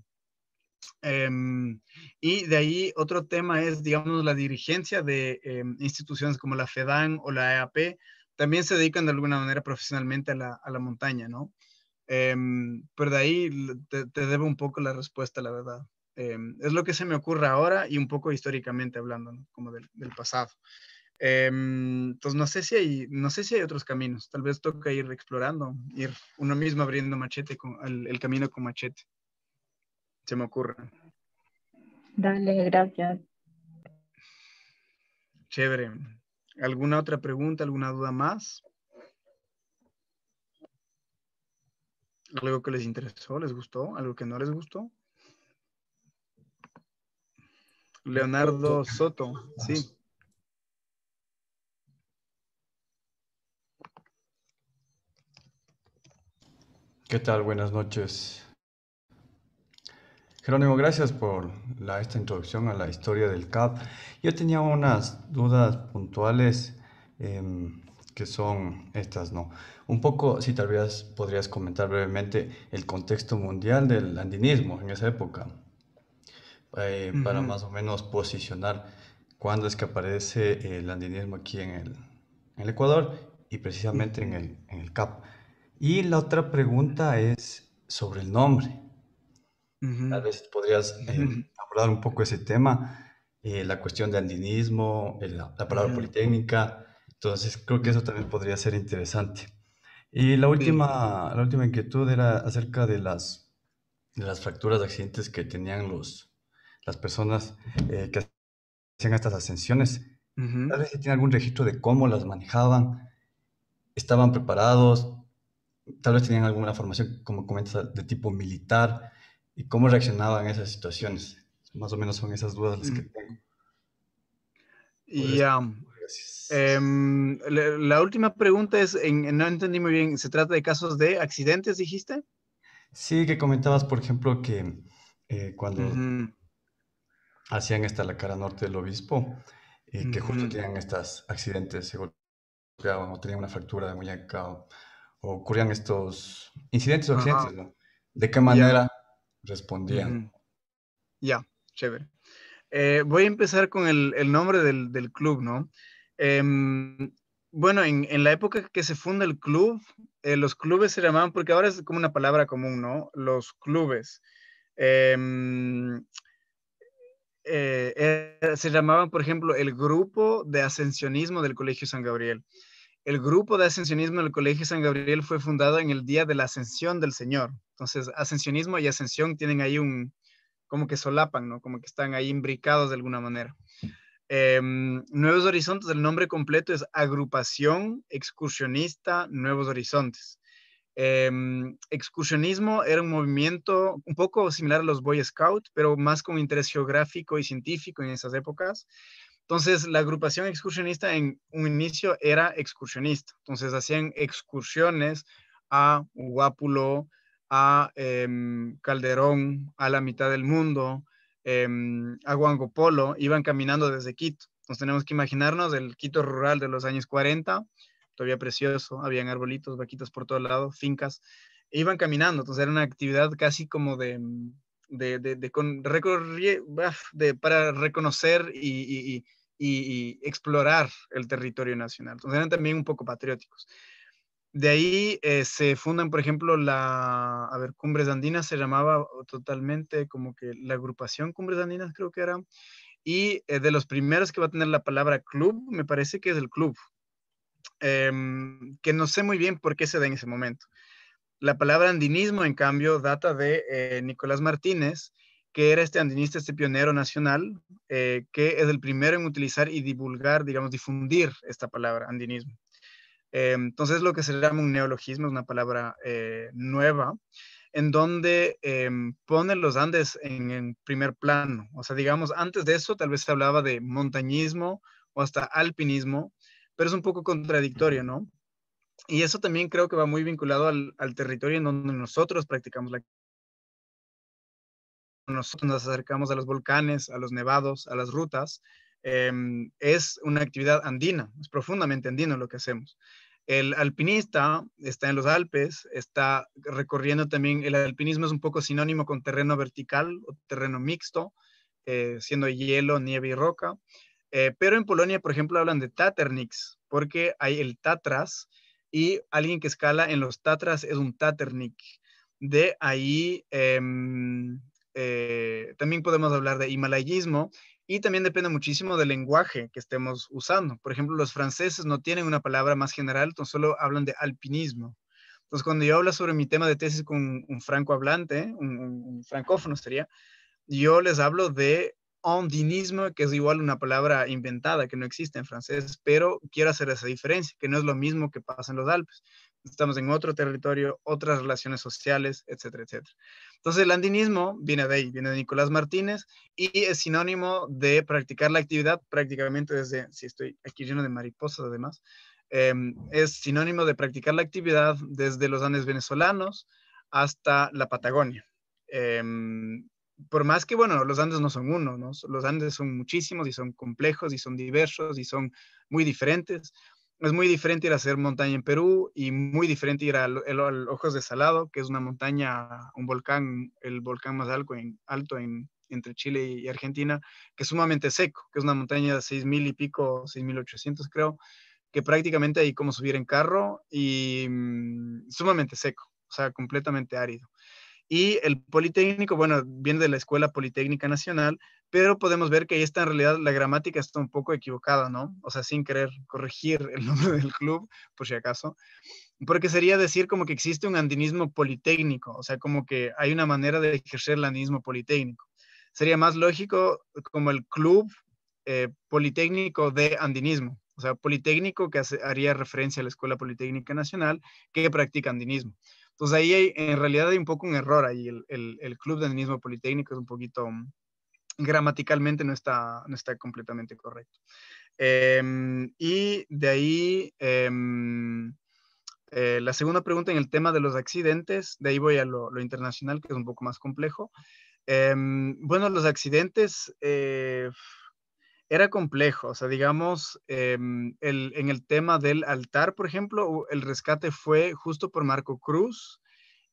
Em, y de ahí otro tema es, digamos, la dirigencia de instituciones como la FEDAN o la EAP, también se dedican de alguna manera profesionalmente a la, montaña, ¿no? pero de ahí te, te debo un poco la respuesta, la verdad. Em, es lo que se me ocurre ahora y un poco históricamente hablando, como del, pasado. Em, entonces, no sé, si hay, no sé si hay otros caminos. Tal vez toca ir explorando, ir uno mismo abriendo machete, el, el camino con machete. Se me ocurre. Dale, gracias. Chévere. ¿Alguna otra pregunta, alguna duda más? ¿Algo que les interesó, les gustó, algo que no les gustó? Leonardo Soto, sí. ¿Qué tal? Buenas noches. Jerónimo, gracias por esta introducción a la historia del CAP. Yo tenía unas dudas puntuales em, que son estas, ¿no? Un poco, si tal vez podrías comentar brevemente el contexto mundial del andinismo en esa época. Eh, para más o menos posicionar cuándo es que aparece el andinismo aquí en el, Ecuador y precisamente en, el, en el CAP. Y la otra pregunta es sobre el nombre. Tal vez podrías eh, abordar un poco ese tema, eh, la cuestión de andinismo, la, palabra politécnica. Entonces creo que eso también podría ser interesante. Y la última, la última inquietud era acerca de las, de las fracturas de accidentes que tenían los, las personas eh, que hacían estas ascensiones. Tal vez si algún registro de cómo las manejaban, estaban preparados, tal vez tenían alguna formación, como comentas, de tipo militar, y cómo reaccionaban a esas situaciones. Más o menos son esas dudas las que mm. tengo. Y em, la, última pregunta es, no entendí muy bien, ¿se trata de casos de accidentes, dijiste? Sí, que comentabas, por ejemplo, que eh, cuando hacían esta la cara norte del obispo, y eh, que justo tenían estos accidentes, se golpeaban o tenían una fractura de muñeca o, ocurrían estos incidentes o accidentes, ¿De qué manera respondían? Ya, chévere. Eh, voy a empezar con el, nombre del, club, ¿no? Em, bueno, en, en, la época que se funda el club, eh, los clubes se llamaban, porque ahora es como una palabra común, ¿no? Los clubes. Em, eh, eh, se llamaban, por ejemplo, el grupo de ascensionismo del Colegio San Gabriel. El grupo de ascensionismo del Colegio San Gabriel fue fundado en el día de la ascensión del Señor. Entonces, ascensionismo y ascensión tienen ahí un, como que solapan, ¿no? Como que están ahí imbricados de alguna manera. Em, Nuevos Horizontes, el nombre completo es Agrupación Excursionista Nuevos Horizontes. Em, excursionismo era un movimiento un poco similar a los Boy Scouts, pero más con interés geográfico y científico en esas épocas. Entonces, la agrupación excursionista en un inicio era excursionista. Entonces, hacían excursiones a Huápulo, a em, Calderón, a la mitad del mundo, em, a Huangopolo, iban caminando desde Quito. Entonces tenemos que imaginarnos el Quito rural de los años 40 todavía precioso, habían arbolitos, vaquitas por todo lado, fincas, e iban caminando, entonces era una actividad casi como de, mm, de, de, de, de para reconocer y, y, explorar el territorio nacional. Entonces eran también un poco patrióticos. De ahí eh, se fundan, por ejemplo, la, a ver, Cumbres Andinas se llamaba totalmente como que la agrupación Cumbres Andinas creo que era, y eh, de los primeros que va a tener la palabra club, me parece que es el club, Em, que no sé muy bien por qué se da en ese momento. La palabra andinismo, en cambio, data de eh, Nicolás Martínez, que era este andinista, este pionero nacional, eh, que es el primero en utilizar y divulgar, digamos, difundir esta palabra, andinismo. Em, entonces, lo que se llama un neologismo es una palabra eh, nueva, en donde em, ponen los Andes en primer plano. O sea, digamos, antes de eso tal vez se hablaba de montañismo o hasta alpinismo, pero es un poco contradictorio, ¿no? Y eso también creo que va muy vinculado al, territorio en donde nosotros practicamos la nosotros nos acercamos a los volcanes, a los nevados, a las rutas, em, es una actividad andina, es profundamente andino lo que hacemos. El alpinista está en los Alpes, está recorriendo también, el alpinismo es un poco sinónimo con terreno vertical o terreno mixto, eh, siendo hielo, nieve y roca. Eh, pero en Polonia, por ejemplo, hablan de taterniks, porque hay el tatras y alguien que escala en los tatras es un taternik. De ahí em, eh, también podemos hablar de himalayismo y también depende muchísimo del lenguaje que estemos usando. Por ejemplo, los franceses no tienen una palabra más general, solo hablan de alpinismo. Entonces, cuando yo hablo sobre mi tema de tesis con un franco un francófono sería, yo les hablo de andinismo, que es igual una palabra inventada que no existe en francés, pero quiero hacer esa diferencia, que no es lo mismo que pasa en los Alpes. Estamos en otro territorio, otras relaciones sociales, etcétera, etcétera. Entonces, el andinismo viene de ahí, viene de Nicolás Martínez y es sinónimo de practicar la actividad prácticamente desde, si estoy aquí lleno de mariposas además, em, es sinónimo de practicar la actividad desde los Andes venezolanos hasta la Patagonia. Em, por más que, bueno, los Andes no son uno, ¿no? Los Andes son muchísimos y son complejos y son diversos y son muy diferentes. Es muy diferente ir a hacer montaña en Perú y muy diferente ir al, Ojos de Salado, que es una montaña, un volcán, el volcán más alto en, alto en, entre Chile y Argentina, que es sumamente seco, que es una montaña de 6.000 y pico, 6.800 creo, que prácticamente hay como subir en carro y mm, sumamente seco, o sea, completamente árido. Y el Politécnico, bueno, viene de la Escuela Politécnica Nacional, pero podemos ver que ahí está en realidad la gramática está un poco equivocada, ¿no? O sea, sin querer corregir el nombre del club, por si acaso, porque sería decir como que existe un andinismo politécnico, o sea, como que hay una manera de ejercer el andinismo politécnico. Sería más lógico como el club eh, politécnico de andinismo, o sea, politécnico que haría referencia a la Escuela Politécnica Nacional que practica andinismo. Entonces pues, ahí en realidad hay un poco un error ahí. El, el, el club del mismo Politécnico es un poquito mm, gramaticalmente no está, no está completamente correcto. Em, y de ahí, em, eh, la segunda pregunta en el tema de los accidentes, de ahí voy a lo, lo internacional, que es un poco más complejo. Em, bueno, los accidentes eh, era complejo. O sea, digamos, em, en el tema del altar, por ejemplo, el rescate fue justo por Marco Cruz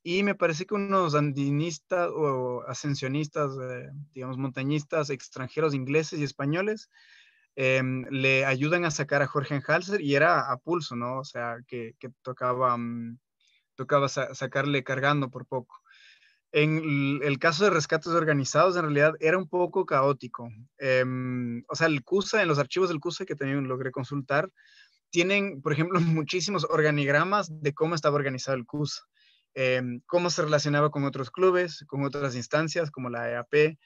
y me parece que unos andinistas o ascensionistas, eh, digamos, montañistas extranjeros ingleses y españoles. Em, le ayudan a sacar a Jorge Halser y era a pulso, ¿no? O sea, que, tocaba, mm, sacarle cargando por poco. En el caso de rescates organizados, en realidad era un poco caótico. Em, o sea, el CUSA, en los archivos del CUSA que también logré consultar, tienen, por ejemplo, muchísimos organigramas de cómo estaba organizado el CUSA, em, cómo se relacionaba con otros clubes, con otras instancias como la EAP,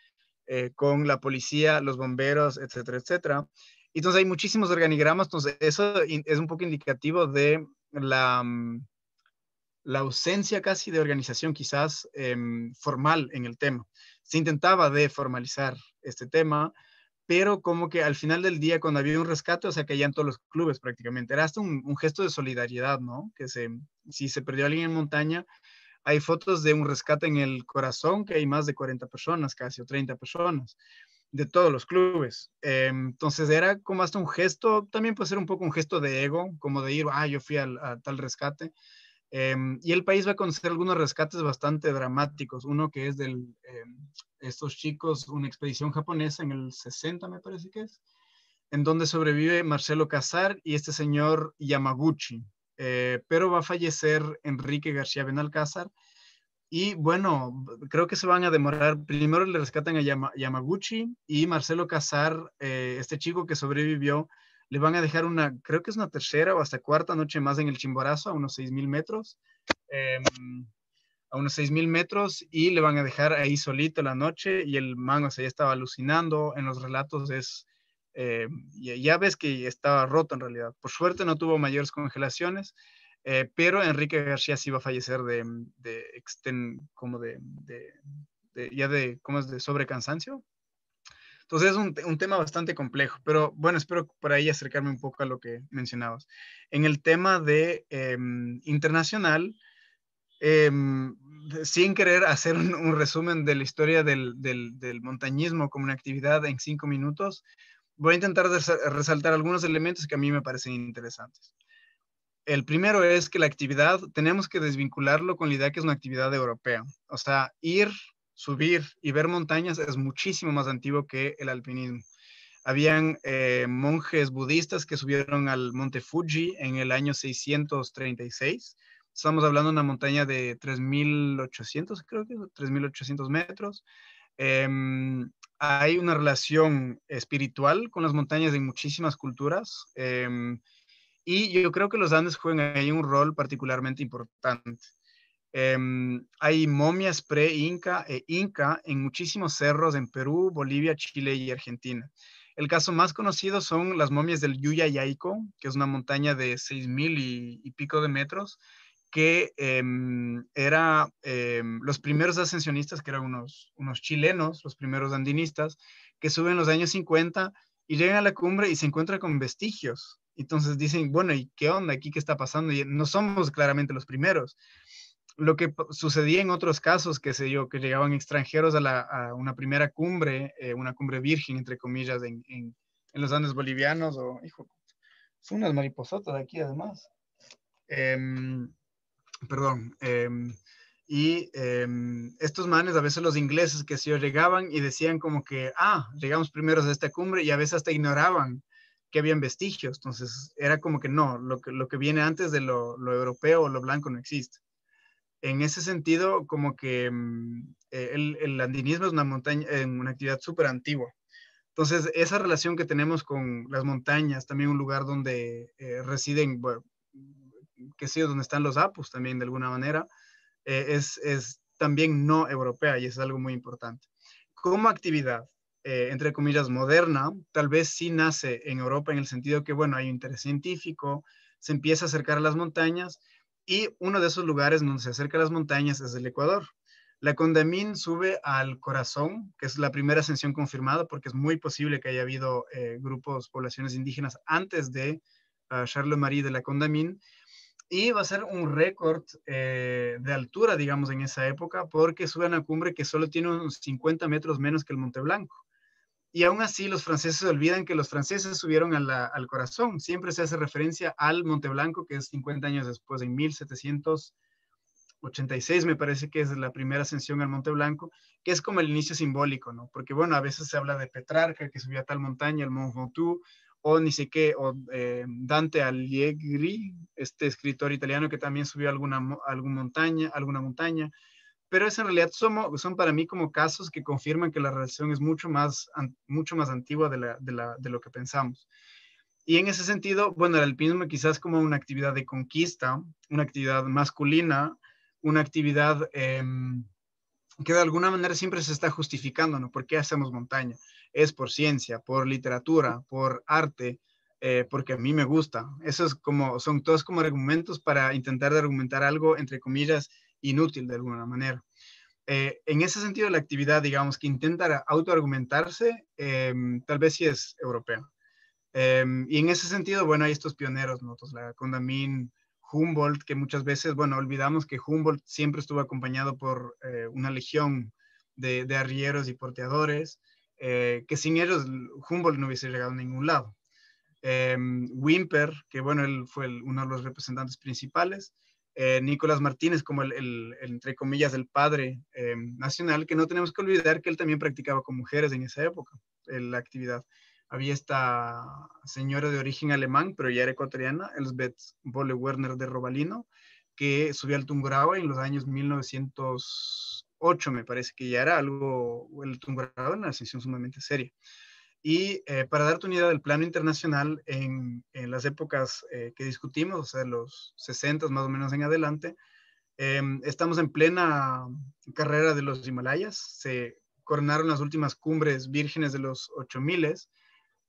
eh, con la policía, los bomberos, etcétera, etcétera. Entonces hay muchísimos organigramas, entonces eso es un poco indicativo de la, mm, la ausencia casi de organización quizás em, formal en el tema. Se intentaba de formalizar este tema, pero como que al final del día, cuando había un rescate, o sea, que en todos los clubes prácticamente. Era hasta un, gesto de solidaridad, ¿no? Que si se perdió alguien en montaña, hay fotos de un rescate en el corazón, que hay más de 40 personas, casi, o 30 personas, de todos los clubes. Em, entonces era como hasta un gesto, también puede ser un poco un gesto de ego, como de ir, ah, yo fui al, a tal rescate Em, y el país va a conocer algunos rescates bastante dramáticos. Uno que es de em, estos chicos, una expedición japonesa en el 60, me parece que es, en donde sobrevive Marcelo Casar y este señor Yamaguchi. Eh, pero va a fallecer Enrique García Benalcázar. Y bueno, creo que se van a demorar. Primero le rescatan a Yamaguchi y Marcelo Casar, eh, este chico que sobrevivió, le van a dejar una, creo que es una tercera o hasta cuarta noche más en el Chimborazo, a unos 6.000 metros, em, a unos 6.000 metros, y le van a dejar ahí solito la noche, y el mango se estaba alucinando, en los relatos es, eh, ya, ves que estaba roto en realidad. Por suerte no tuvo mayores congelaciones, eh, pero Enrique García sí iba a fallecer de, de como de, ya de, ¿cómo es?, de sobrecansancio. Entonces es un, tema bastante complejo, pero bueno, espero por ahí acercarme un poco a lo que mencionabas. En el tema de em, internacional, em, sin querer hacer un, resumen de la historia del, del, montañismo como una actividad en cinco minutos, voy a intentar resaltar algunos elementos que a mí me parecen interesantes. El primero es que la actividad tenemos que desvincularlo con la idea que es una actividad europea. O sea, ir subir y ver montañas es muchísimo más antiguo que el alpinismo. Habían eh, monjes budistas que subieron al monte Fuji en el año 636. Estamos hablando de una montaña de 3.800, creo que 3.800 metros. Em, hay una relación espiritual con las montañas en muchísimas culturas. Em, y yo creo que los Andes juegan ahí un rol particularmente importante. Em, hay momias pre-inca e inca en muchísimos cerros en Perú, Bolivia, Chile y Argentina. El caso más conocido son las momias del Yuya Yaico que es una montaña de 6.000 y, y pico de metros, que eran em, era em, los primeros ascensionistas, que eran unos, chilenos, los primeros andinistas, que suben los años 50 y llegan a la cumbre y se encuentran con vestigios. Entonces dicen, bueno, ¿y qué onda aquí? ¿Qué está pasando? Y no somos claramente los primeros lo que sucedía en otros casos, que sé yo, que llegaban extranjeros a, la, una primera cumbre, eh, una cumbre virgen, entre comillas, en, los Andes bolivianos, o, hijo, son unas mariposotas aquí además. Em, perdón. Em, y em, estos manes, a veces los ingleses, que se llegaban y decían como que, ah, llegamos primeros a esta cumbre, y a veces hasta ignoraban que habían vestigios. Entonces, era como que no, lo que, lo que viene antes de lo, lo europeo o lo blanco no existe en ese sentido, como que mm, eh, el, andinismo es una montaña, eh, una actividad súper antigua. Entonces, esa relación que tenemos con las montañas, también un lugar donde eh, residen, bueno, que sé donde están los apus también de alguna manera, es, es, también no europea y es algo muy importante. Como actividad, entre comillas, moderna, tal vez sí nace en Europa en el sentido que, bueno, hay un interés científico, se empieza a acercar a las montañas y uno de esos lugares donde se acerca a las montañas es el Ecuador. La Condamín sube al Corazón, que es la primera ascensión confirmada, porque es muy posible que haya habido eh, grupos, poblaciones indígenas antes de Charles ah, Charlemagne de la Condamín. Y va a ser un récord eh, de altura, digamos, en esa época, porque sube a una cumbre que solo tiene unos 50 metros menos que el Monte Blanco. Y aún así los franceses olvidan que los franceses subieron al corazón. Siempre se hace referencia al Monte Blanco, que es 50 años después, en 1786 me parece que es la primera ascensión al Monte Blanco, que es como el inicio simbólico, ¿no? Porque bueno, a veces se habla de Petrarca, que subió a tal montaña, el Mont o ni sé qué, o eh, Dante Alighieri, este escritor italiano que también subió a alguna, alguna montaña, alguna montaña pero en realidad son, para mí como casos que confirman que la relación es mucho más, mucho más antigua de, lo que pensamos. Y en ese sentido, bueno, el alpinismo quizás como una actividad de conquista, una actividad masculina, una actividad em, que de alguna manera siempre se está justificando, ¿no? ¿Por qué hacemos montaña? Es por ciencia, por literatura, por arte, eh, porque a mí me gusta. Esos es como, son todos como argumentos para intentar argumentar algo, entre comillas, inútil de alguna manera. Eh, en ese sentido, la actividad, digamos, que intenta autoargumentarse, eh, tal vez sí es europea. Em, y en ese sentido, bueno, hay estos pioneros, ¿no? la Condamine, Humboldt, que muchas veces, bueno, olvidamos que Humboldt siempre estuvo acompañado por eh, una legión de, arrieros y porteadores, eh, que sin ellos Humboldt no hubiese llegado a ningún lado. Em, Wimper, que bueno, él fue uno de los representantes principales, eh, Nicolás Martínez como el, entre comillas, el padre eh, nacional, que no tenemos que olvidar que él también practicaba con mujeres en esa época, la actividad. Había esta señora de origen alemán, pero ya era ecuatoriana, Elsbeth Bolle Werner de Robalino, que subió al Tungurahua en los años 1908, me parece que ya era algo, el Tungurahua, una sesión sumamente seria. Y eh, para darte una idea del plano internacional, en, las épocas eh, que discutimos, o sea, los 60 más o menos en adelante, em, estamos en plena carrera de los Himalayas. Se coronaron las últimas cumbres vírgenes de los 8000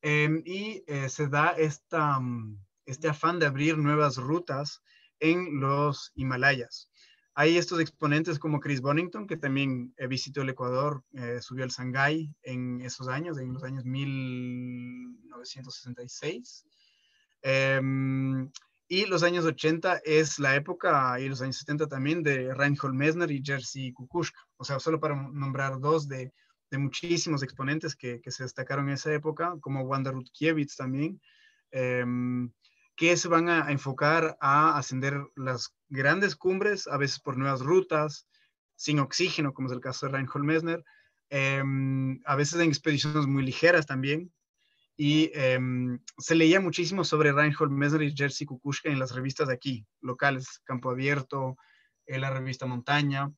em, y eh, se da este afán de abrir nuevas rutas en los Himalayas. Hay estos exponentes como Chris Bonington, que también eh, visitó el Ecuador, eh, subió al Shanghái en esos años, en los años 1966. Em, y los años 80 es la época, y los años 70 también, de Reinhold Messner y Jerzy Kukushka. O sea, solo para nombrar dos de, de muchísimos exponentes que, que, se destacaron en esa época, como Wanda Rutkiewicz también. Em, que se van a enfocar a ascender las grandes cumbres, a veces por nuevas rutas, sin oxígeno, como es el caso de Reinhold Messner, em, a veces en expediciones muy ligeras también. Y em, se leía muchísimo sobre Reinhold Messner y Jerzy Kukushka en las revistas de aquí, locales, Campo Abierto, en la revista Montaña.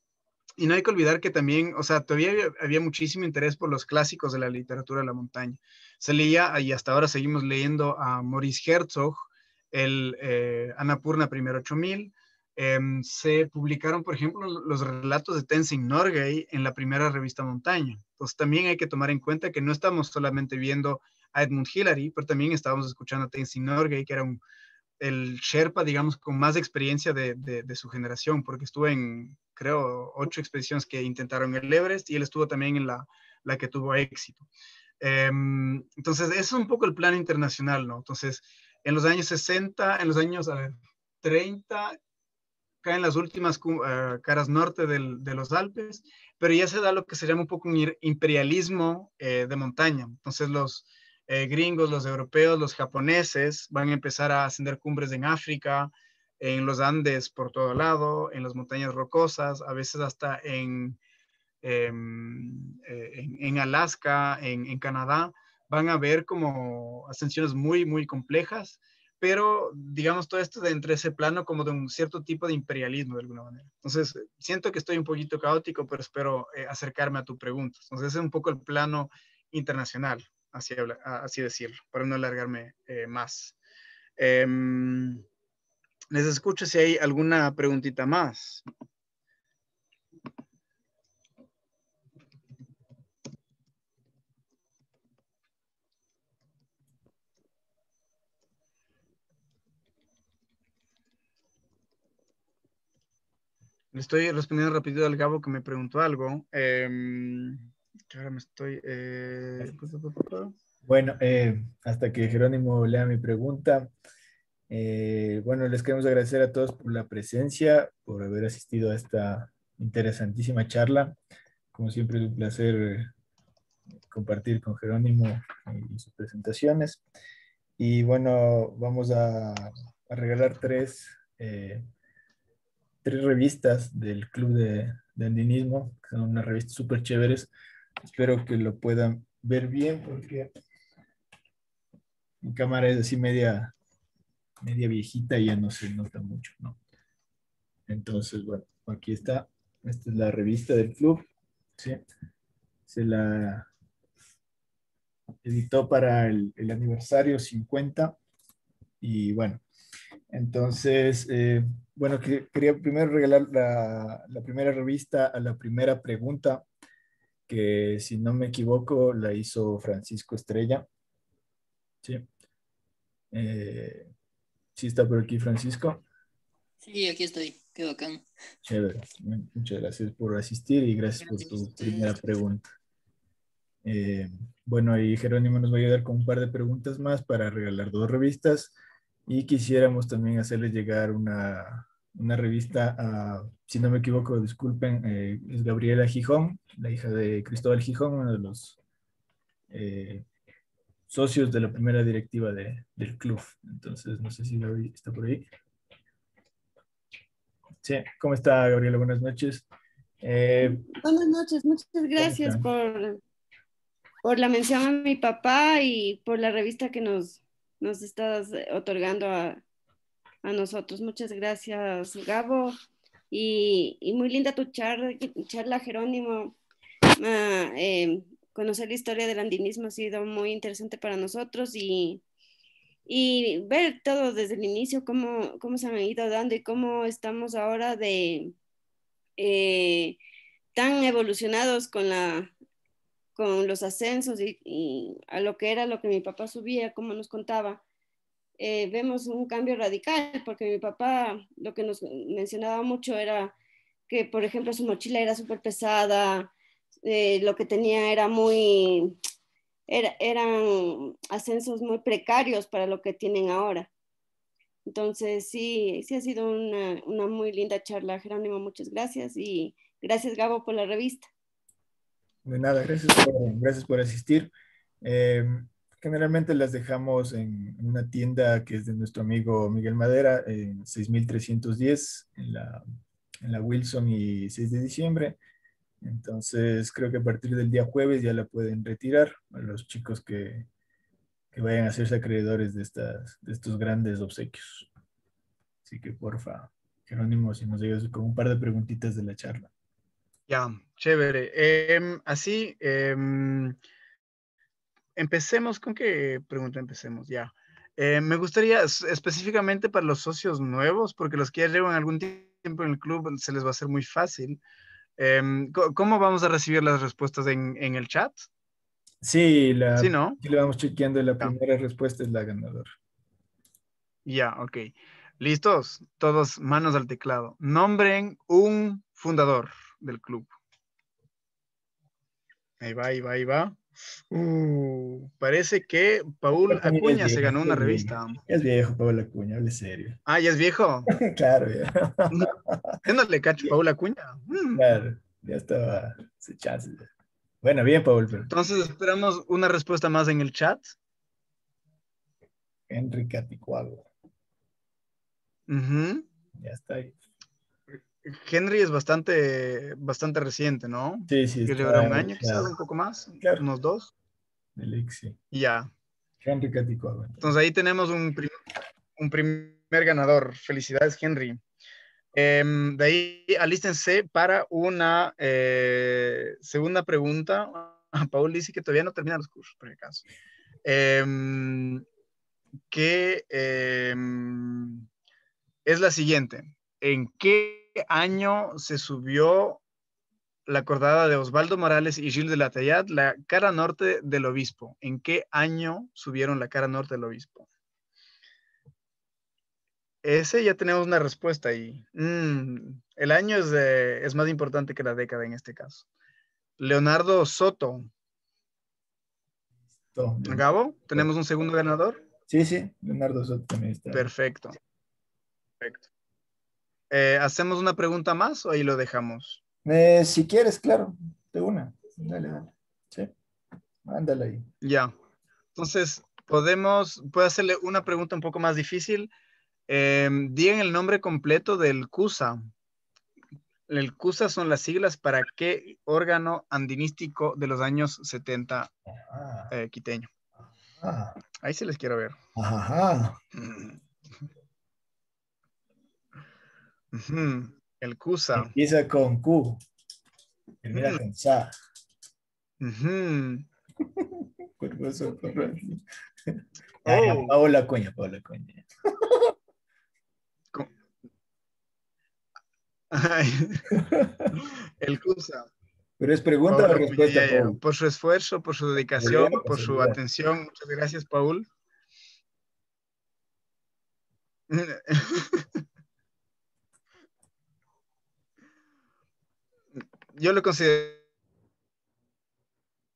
Y no hay que olvidar que también, o sea, todavía había muchísimo interés por los clásicos de la literatura de la montaña. Se leía, y hasta ahora seguimos leyendo a Maurice Herzog, el anapurna eh, Annapurna Primero 8000. Em, se publicaron, por ejemplo, los relatos de Tenzin Norgay en la primera revista Montaña. Entonces también hay que tomar en cuenta que no estamos solamente viendo a Edmund Hillary, pero también estábamos escuchando a Tenzin Norgay, que era un, el Sherpa, digamos, con más experiencia de, su generación, porque estuvo en, creo, ocho expediciones que intentaron el Everest y él estuvo también en la, la que tuvo éxito. Em, entonces, eso es un poco el plan internacional, ¿no? Entonces, en los años 60, en los años 30, caen las últimas eh, caras norte de los Alpes, pero ya se da lo que se llama un poco un imperialismo eh, de montaña. Entonces los eh, gringos, los europeos, los japoneses van a empezar a ascender cumbres en África, en los Andes por todo lado, en las montañas rocosas, a veces hasta en, em, Alaska, en Canadá van a ver como ascensiones muy, muy complejas, pero digamos todo esto de entre ese plano como de un cierto tipo de imperialismo de alguna manera. Entonces, siento que estoy un poquito caótico, pero espero eh, acercarme a tu pregunta. Entonces, es un poco el plano internacional, así, así decirlo, para no alargarme eh, más. Em, les escucho si hay alguna preguntita más. Le estoy respondiendo rápido al Gabo que me preguntó algo. Em, ahora me estoy... Eh, bueno, eh, hasta que Jerónimo lea mi pregunta. Eh, bueno, les queremos agradecer a todos por la presencia, por haber asistido a esta interesantísima charla. Como siempre es un placer compartir con Jerónimo y sus presentaciones. Y bueno, vamos a, regalar tres tres revistas del Club de, Andinismo, que son unas revistas súper chéveres. Espero que lo puedan ver bien porque mi cámara es así media, media viejita y ya no se nota mucho, ¿no? Entonces, bueno, aquí está. Esta es la revista del club, ¿sí? Se la editó para el aniversario 50 y bueno, entonces, eh, bueno, quería primero regalar la, primera revista a la primera pregunta, que si no me equivoco la hizo Francisco Estrella. Sí. Eh, ¿Sí está por aquí Francisco? Sí, aquí estoy. Qué bacán. Muchas gracias por asistir y gracias, por tu primera pregunta. Eh, bueno, y Jerónimo nos va a ayudar con un par de preguntas más para regalar dos revistas. Y quisiéramos también hacerles llegar una, revista a, si no me equivoco, disculpen, eh, es Gabriela Gijón, la hija de Cristóbal Gijón, uno de los eh, socios de la primera directiva del club. Entonces, no sé si está por ahí. Sí, ¿cómo está Gabriela? Buenas noches. Eh, Buenas noches, muchas gracias por, por la mención a mi papá y por la revista que nos, nos estás eh, otorgando a, nosotros. Muchas gracias, Gabo. Y, muy linda tu charla, charla Jerónimo. Ah, eh, conocer la historia del andinismo ha sido muy interesante para nosotros y, ver todo desde el inicio, cómo, cómo, se han ido dando y cómo estamos ahora de eh, tan evolucionados con la con los ascensos y, a lo que era lo que mi papá subía, como nos contaba, eh, vemos un cambio radical, porque mi papá lo que nos mencionaba mucho era que, por ejemplo, su mochila era súper pesada, eh, lo que tenía era muy, eran ascensos muy precarios para lo que tienen ahora. Entonces, sí, sí ha sido una, una muy linda charla, Jerónimo, muchas gracias y gracias Gabo por la revista. De nada, gracias por, gracias por asistir. Em, generalmente las dejamos en una tienda que es de nuestro amigo Miguel Madera, en 6310, en la, en la Wilson y 6 de diciembre. Entonces creo que a partir del día jueves ya la pueden retirar a los chicos que, que vayan a hacerse acreedores de, estas, de estos grandes obsequios. Así que porfa, Jerónimo, si nos llegas con un par de preguntitas de la charla. Ya, chévere. Em, así, em, empecemos con qué pregunta empecemos, ya. Eh, me gustaría específicamente para los socios nuevos, porque los que ya llevan algún tiempo en el club se les va a hacer muy fácil. Em, ¿Cómo vamos a recibir las respuestas en, el chat? Sí, la, ¿Sí, vamos chequeando y la primera respuesta es la ganadora. Ya, ok. ¿Listos? Todos manos al teclado. Nombren un fundador del club. Ahí va, ahí va, ahí va. Uh, parece que Paul Acuña se ganó una revista. Es viejo, Paul Acuña, hable serio. Ah, ¿ya es viejo? claro, ya. No, le cacho Paul Acuña. Mm. Claro, ya estaba se Bueno, bien, Paul. Entonces esperamos una respuesta más en el chat. Enrique Aticuago. Ya está ahí. Henry es bastante, bastante reciente, ¿no? Sí, sí. Que le habrá un año, quizás un poco más, unos dos. Elixir. ya. Henry Catico. Entonces ahí tenemos un, primer ganador. Felicidades, Henry. Em, de ahí alístense para una eh, segunda pregunta. Ah, Paul dice que todavía no termina los cursos, por el caso. Em, que em, es la siguiente. ¿En qué este año se subió la cordada de Osvaldo Morales y Gilles de la Latayat, la cara norte del obispo? ¿En qué año subieron la cara norte del obispo? Ese ya tenemos una respuesta ahí. Mm, el año es, es más importante que la década en este caso. Leonardo Soto. Gabo, ¿tenemos un segundo ganador? Sí, sí, Leonardo Soto también está. Perfecto. Perfecto. Eh, ¿Hacemos una pregunta más o ahí lo dejamos? Eh, si quieres, claro, de una. Dale, dale. Sí. Ándale ahí. Ya. Entonces, podemos, puedo hacerle una pregunta un poco más difícil. Eh, el nombre completo del CUSA. El CUSA son las siglas para qué órgano andinístico de los años 70 eh, quiteño. Ahí se les quiero ver. Ajá. Mm. El Cusa Empieza con Q. Termina con Sa. Uh -huh. oh. Ah, Paola Coña, Paola Coña. el Cusa Pero es pregunta o respuesta, Por su esfuerzo, por su dedicación, por su atención. Muchas gracias, Paul. yo lo considero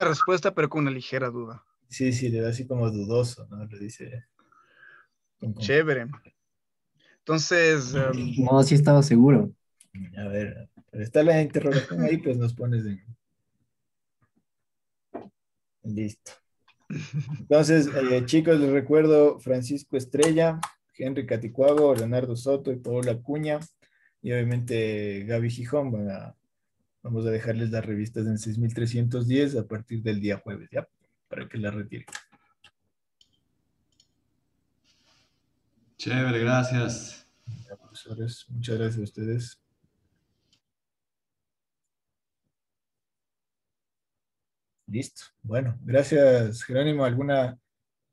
la respuesta, pero con una ligera duda. Sí, sí, le da así como dudoso, ¿no? Lo dice. Chévere. Entonces. Em, no, sí estaba seguro. A ver, está la interrogación ahí, pues nos pones en. Listo. Entonces, eh, chicos, les recuerdo Francisco Estrella, Henry Caticuago, Leonardo Soto y Paola Cuña y obviamente Gaby Gijón van a Vamos a dejarles las revistas en 6310 a partir del día jueves, ¿ya? Para que las retiren. Chévere, gracias. muchas gracias a ustedes. Listo. Bueno, gracias, Jerónimo. ¿Alguna,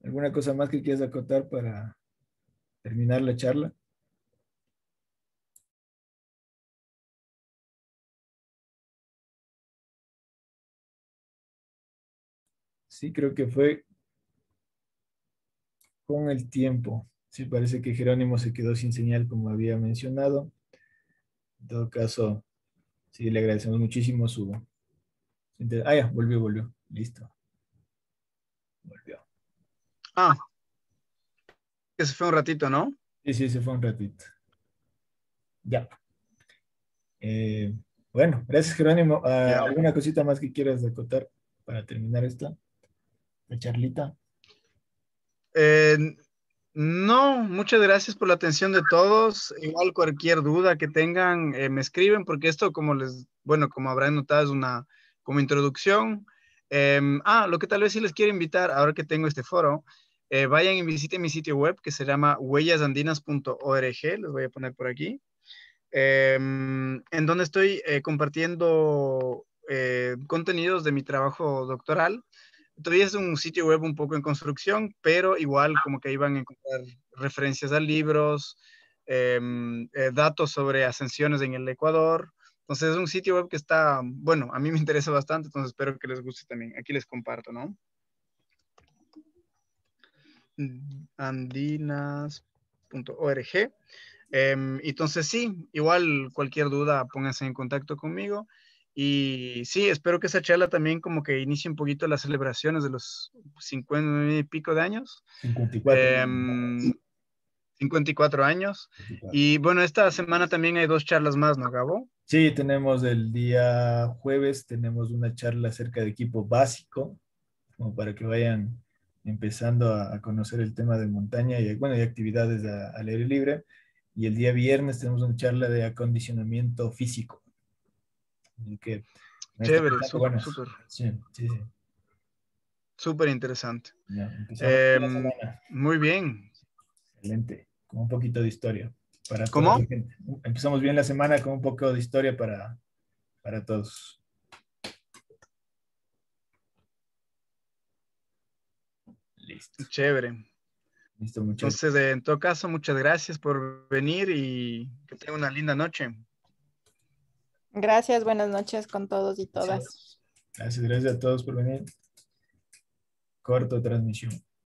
alguna cosa más que quieras acotar para terminar la charla? Sí, creo que fue con el tiempo. Sí, parece que Jerónimo se quedó sin señal, como había mencionado. En todo caso, sí, le agradecemos muchísimo su... Ah, ya, volvió, volvió. Listo. Volvió. Ah, que se fue un ratito, ¿no? Sí, sí, se fue un ratito. Ya. Eh, bueno, gracias Jerónimo. Ah, ¿Alguna cosita más que quieras acotar para terminar esta? charlita. Eh, no, muchas gracias por la atención de todos. Igual cualquier duda que tengan, eh, me escriben, porque esto, como les, bueno, como habrán notado, es una como introducción. Em, ah, lo que tal vez sí les quiero invitar, ahora que tengo este foro, eh, vayan y visiten mi sitio web que se llama huellasandinas.org, les voy a poner por aquí, em, en donde estoy compartiendo contenidos de mi trabajo doctoral Todavía es un sitio web un poco en construcción, pero igual como que ahí van a encontrar referencias a libros, em, eh, datos sobre ascensiones en el Ecuador. Entonces es un sitio web que está, bueno, a mí me interesa bastante, entonces espero que les guste también. Aquí les comparto, ¿no? Andinas.org. Em, entonces sí, igual cualquier duda pónganse en contacto conmigo. Y sí, espero que esa charla también como que inicie un poquito las celebraciones de los 50 y pico de años. 54. 54 em, años. Y bueno, esta semana también hay dos charlas más, ¿no, Gabo? Sí, tenemos el día jueves, tenemos una charla acerca de equipo básico, como para que vayan empezando a, conocer el tema de montaña y, bueno, y actividades al aire libre. Y el día viernes tenemos una charla de acondicionamiento físico este Chévere, súper. interesante. Em, muy bien. Excelente. Con un poquito de historia. Para ¿Cómo? Empezamos bien la semana con un poco de historia para, todos. Listo. Chévere. Listo, muchachos. Entonces, en todo caso, muchas gracias por venir y que tengan una linda noche. Gracias, buenas noches con todos y todas. Gracias, gracias a todos por venir. Corto transmisión.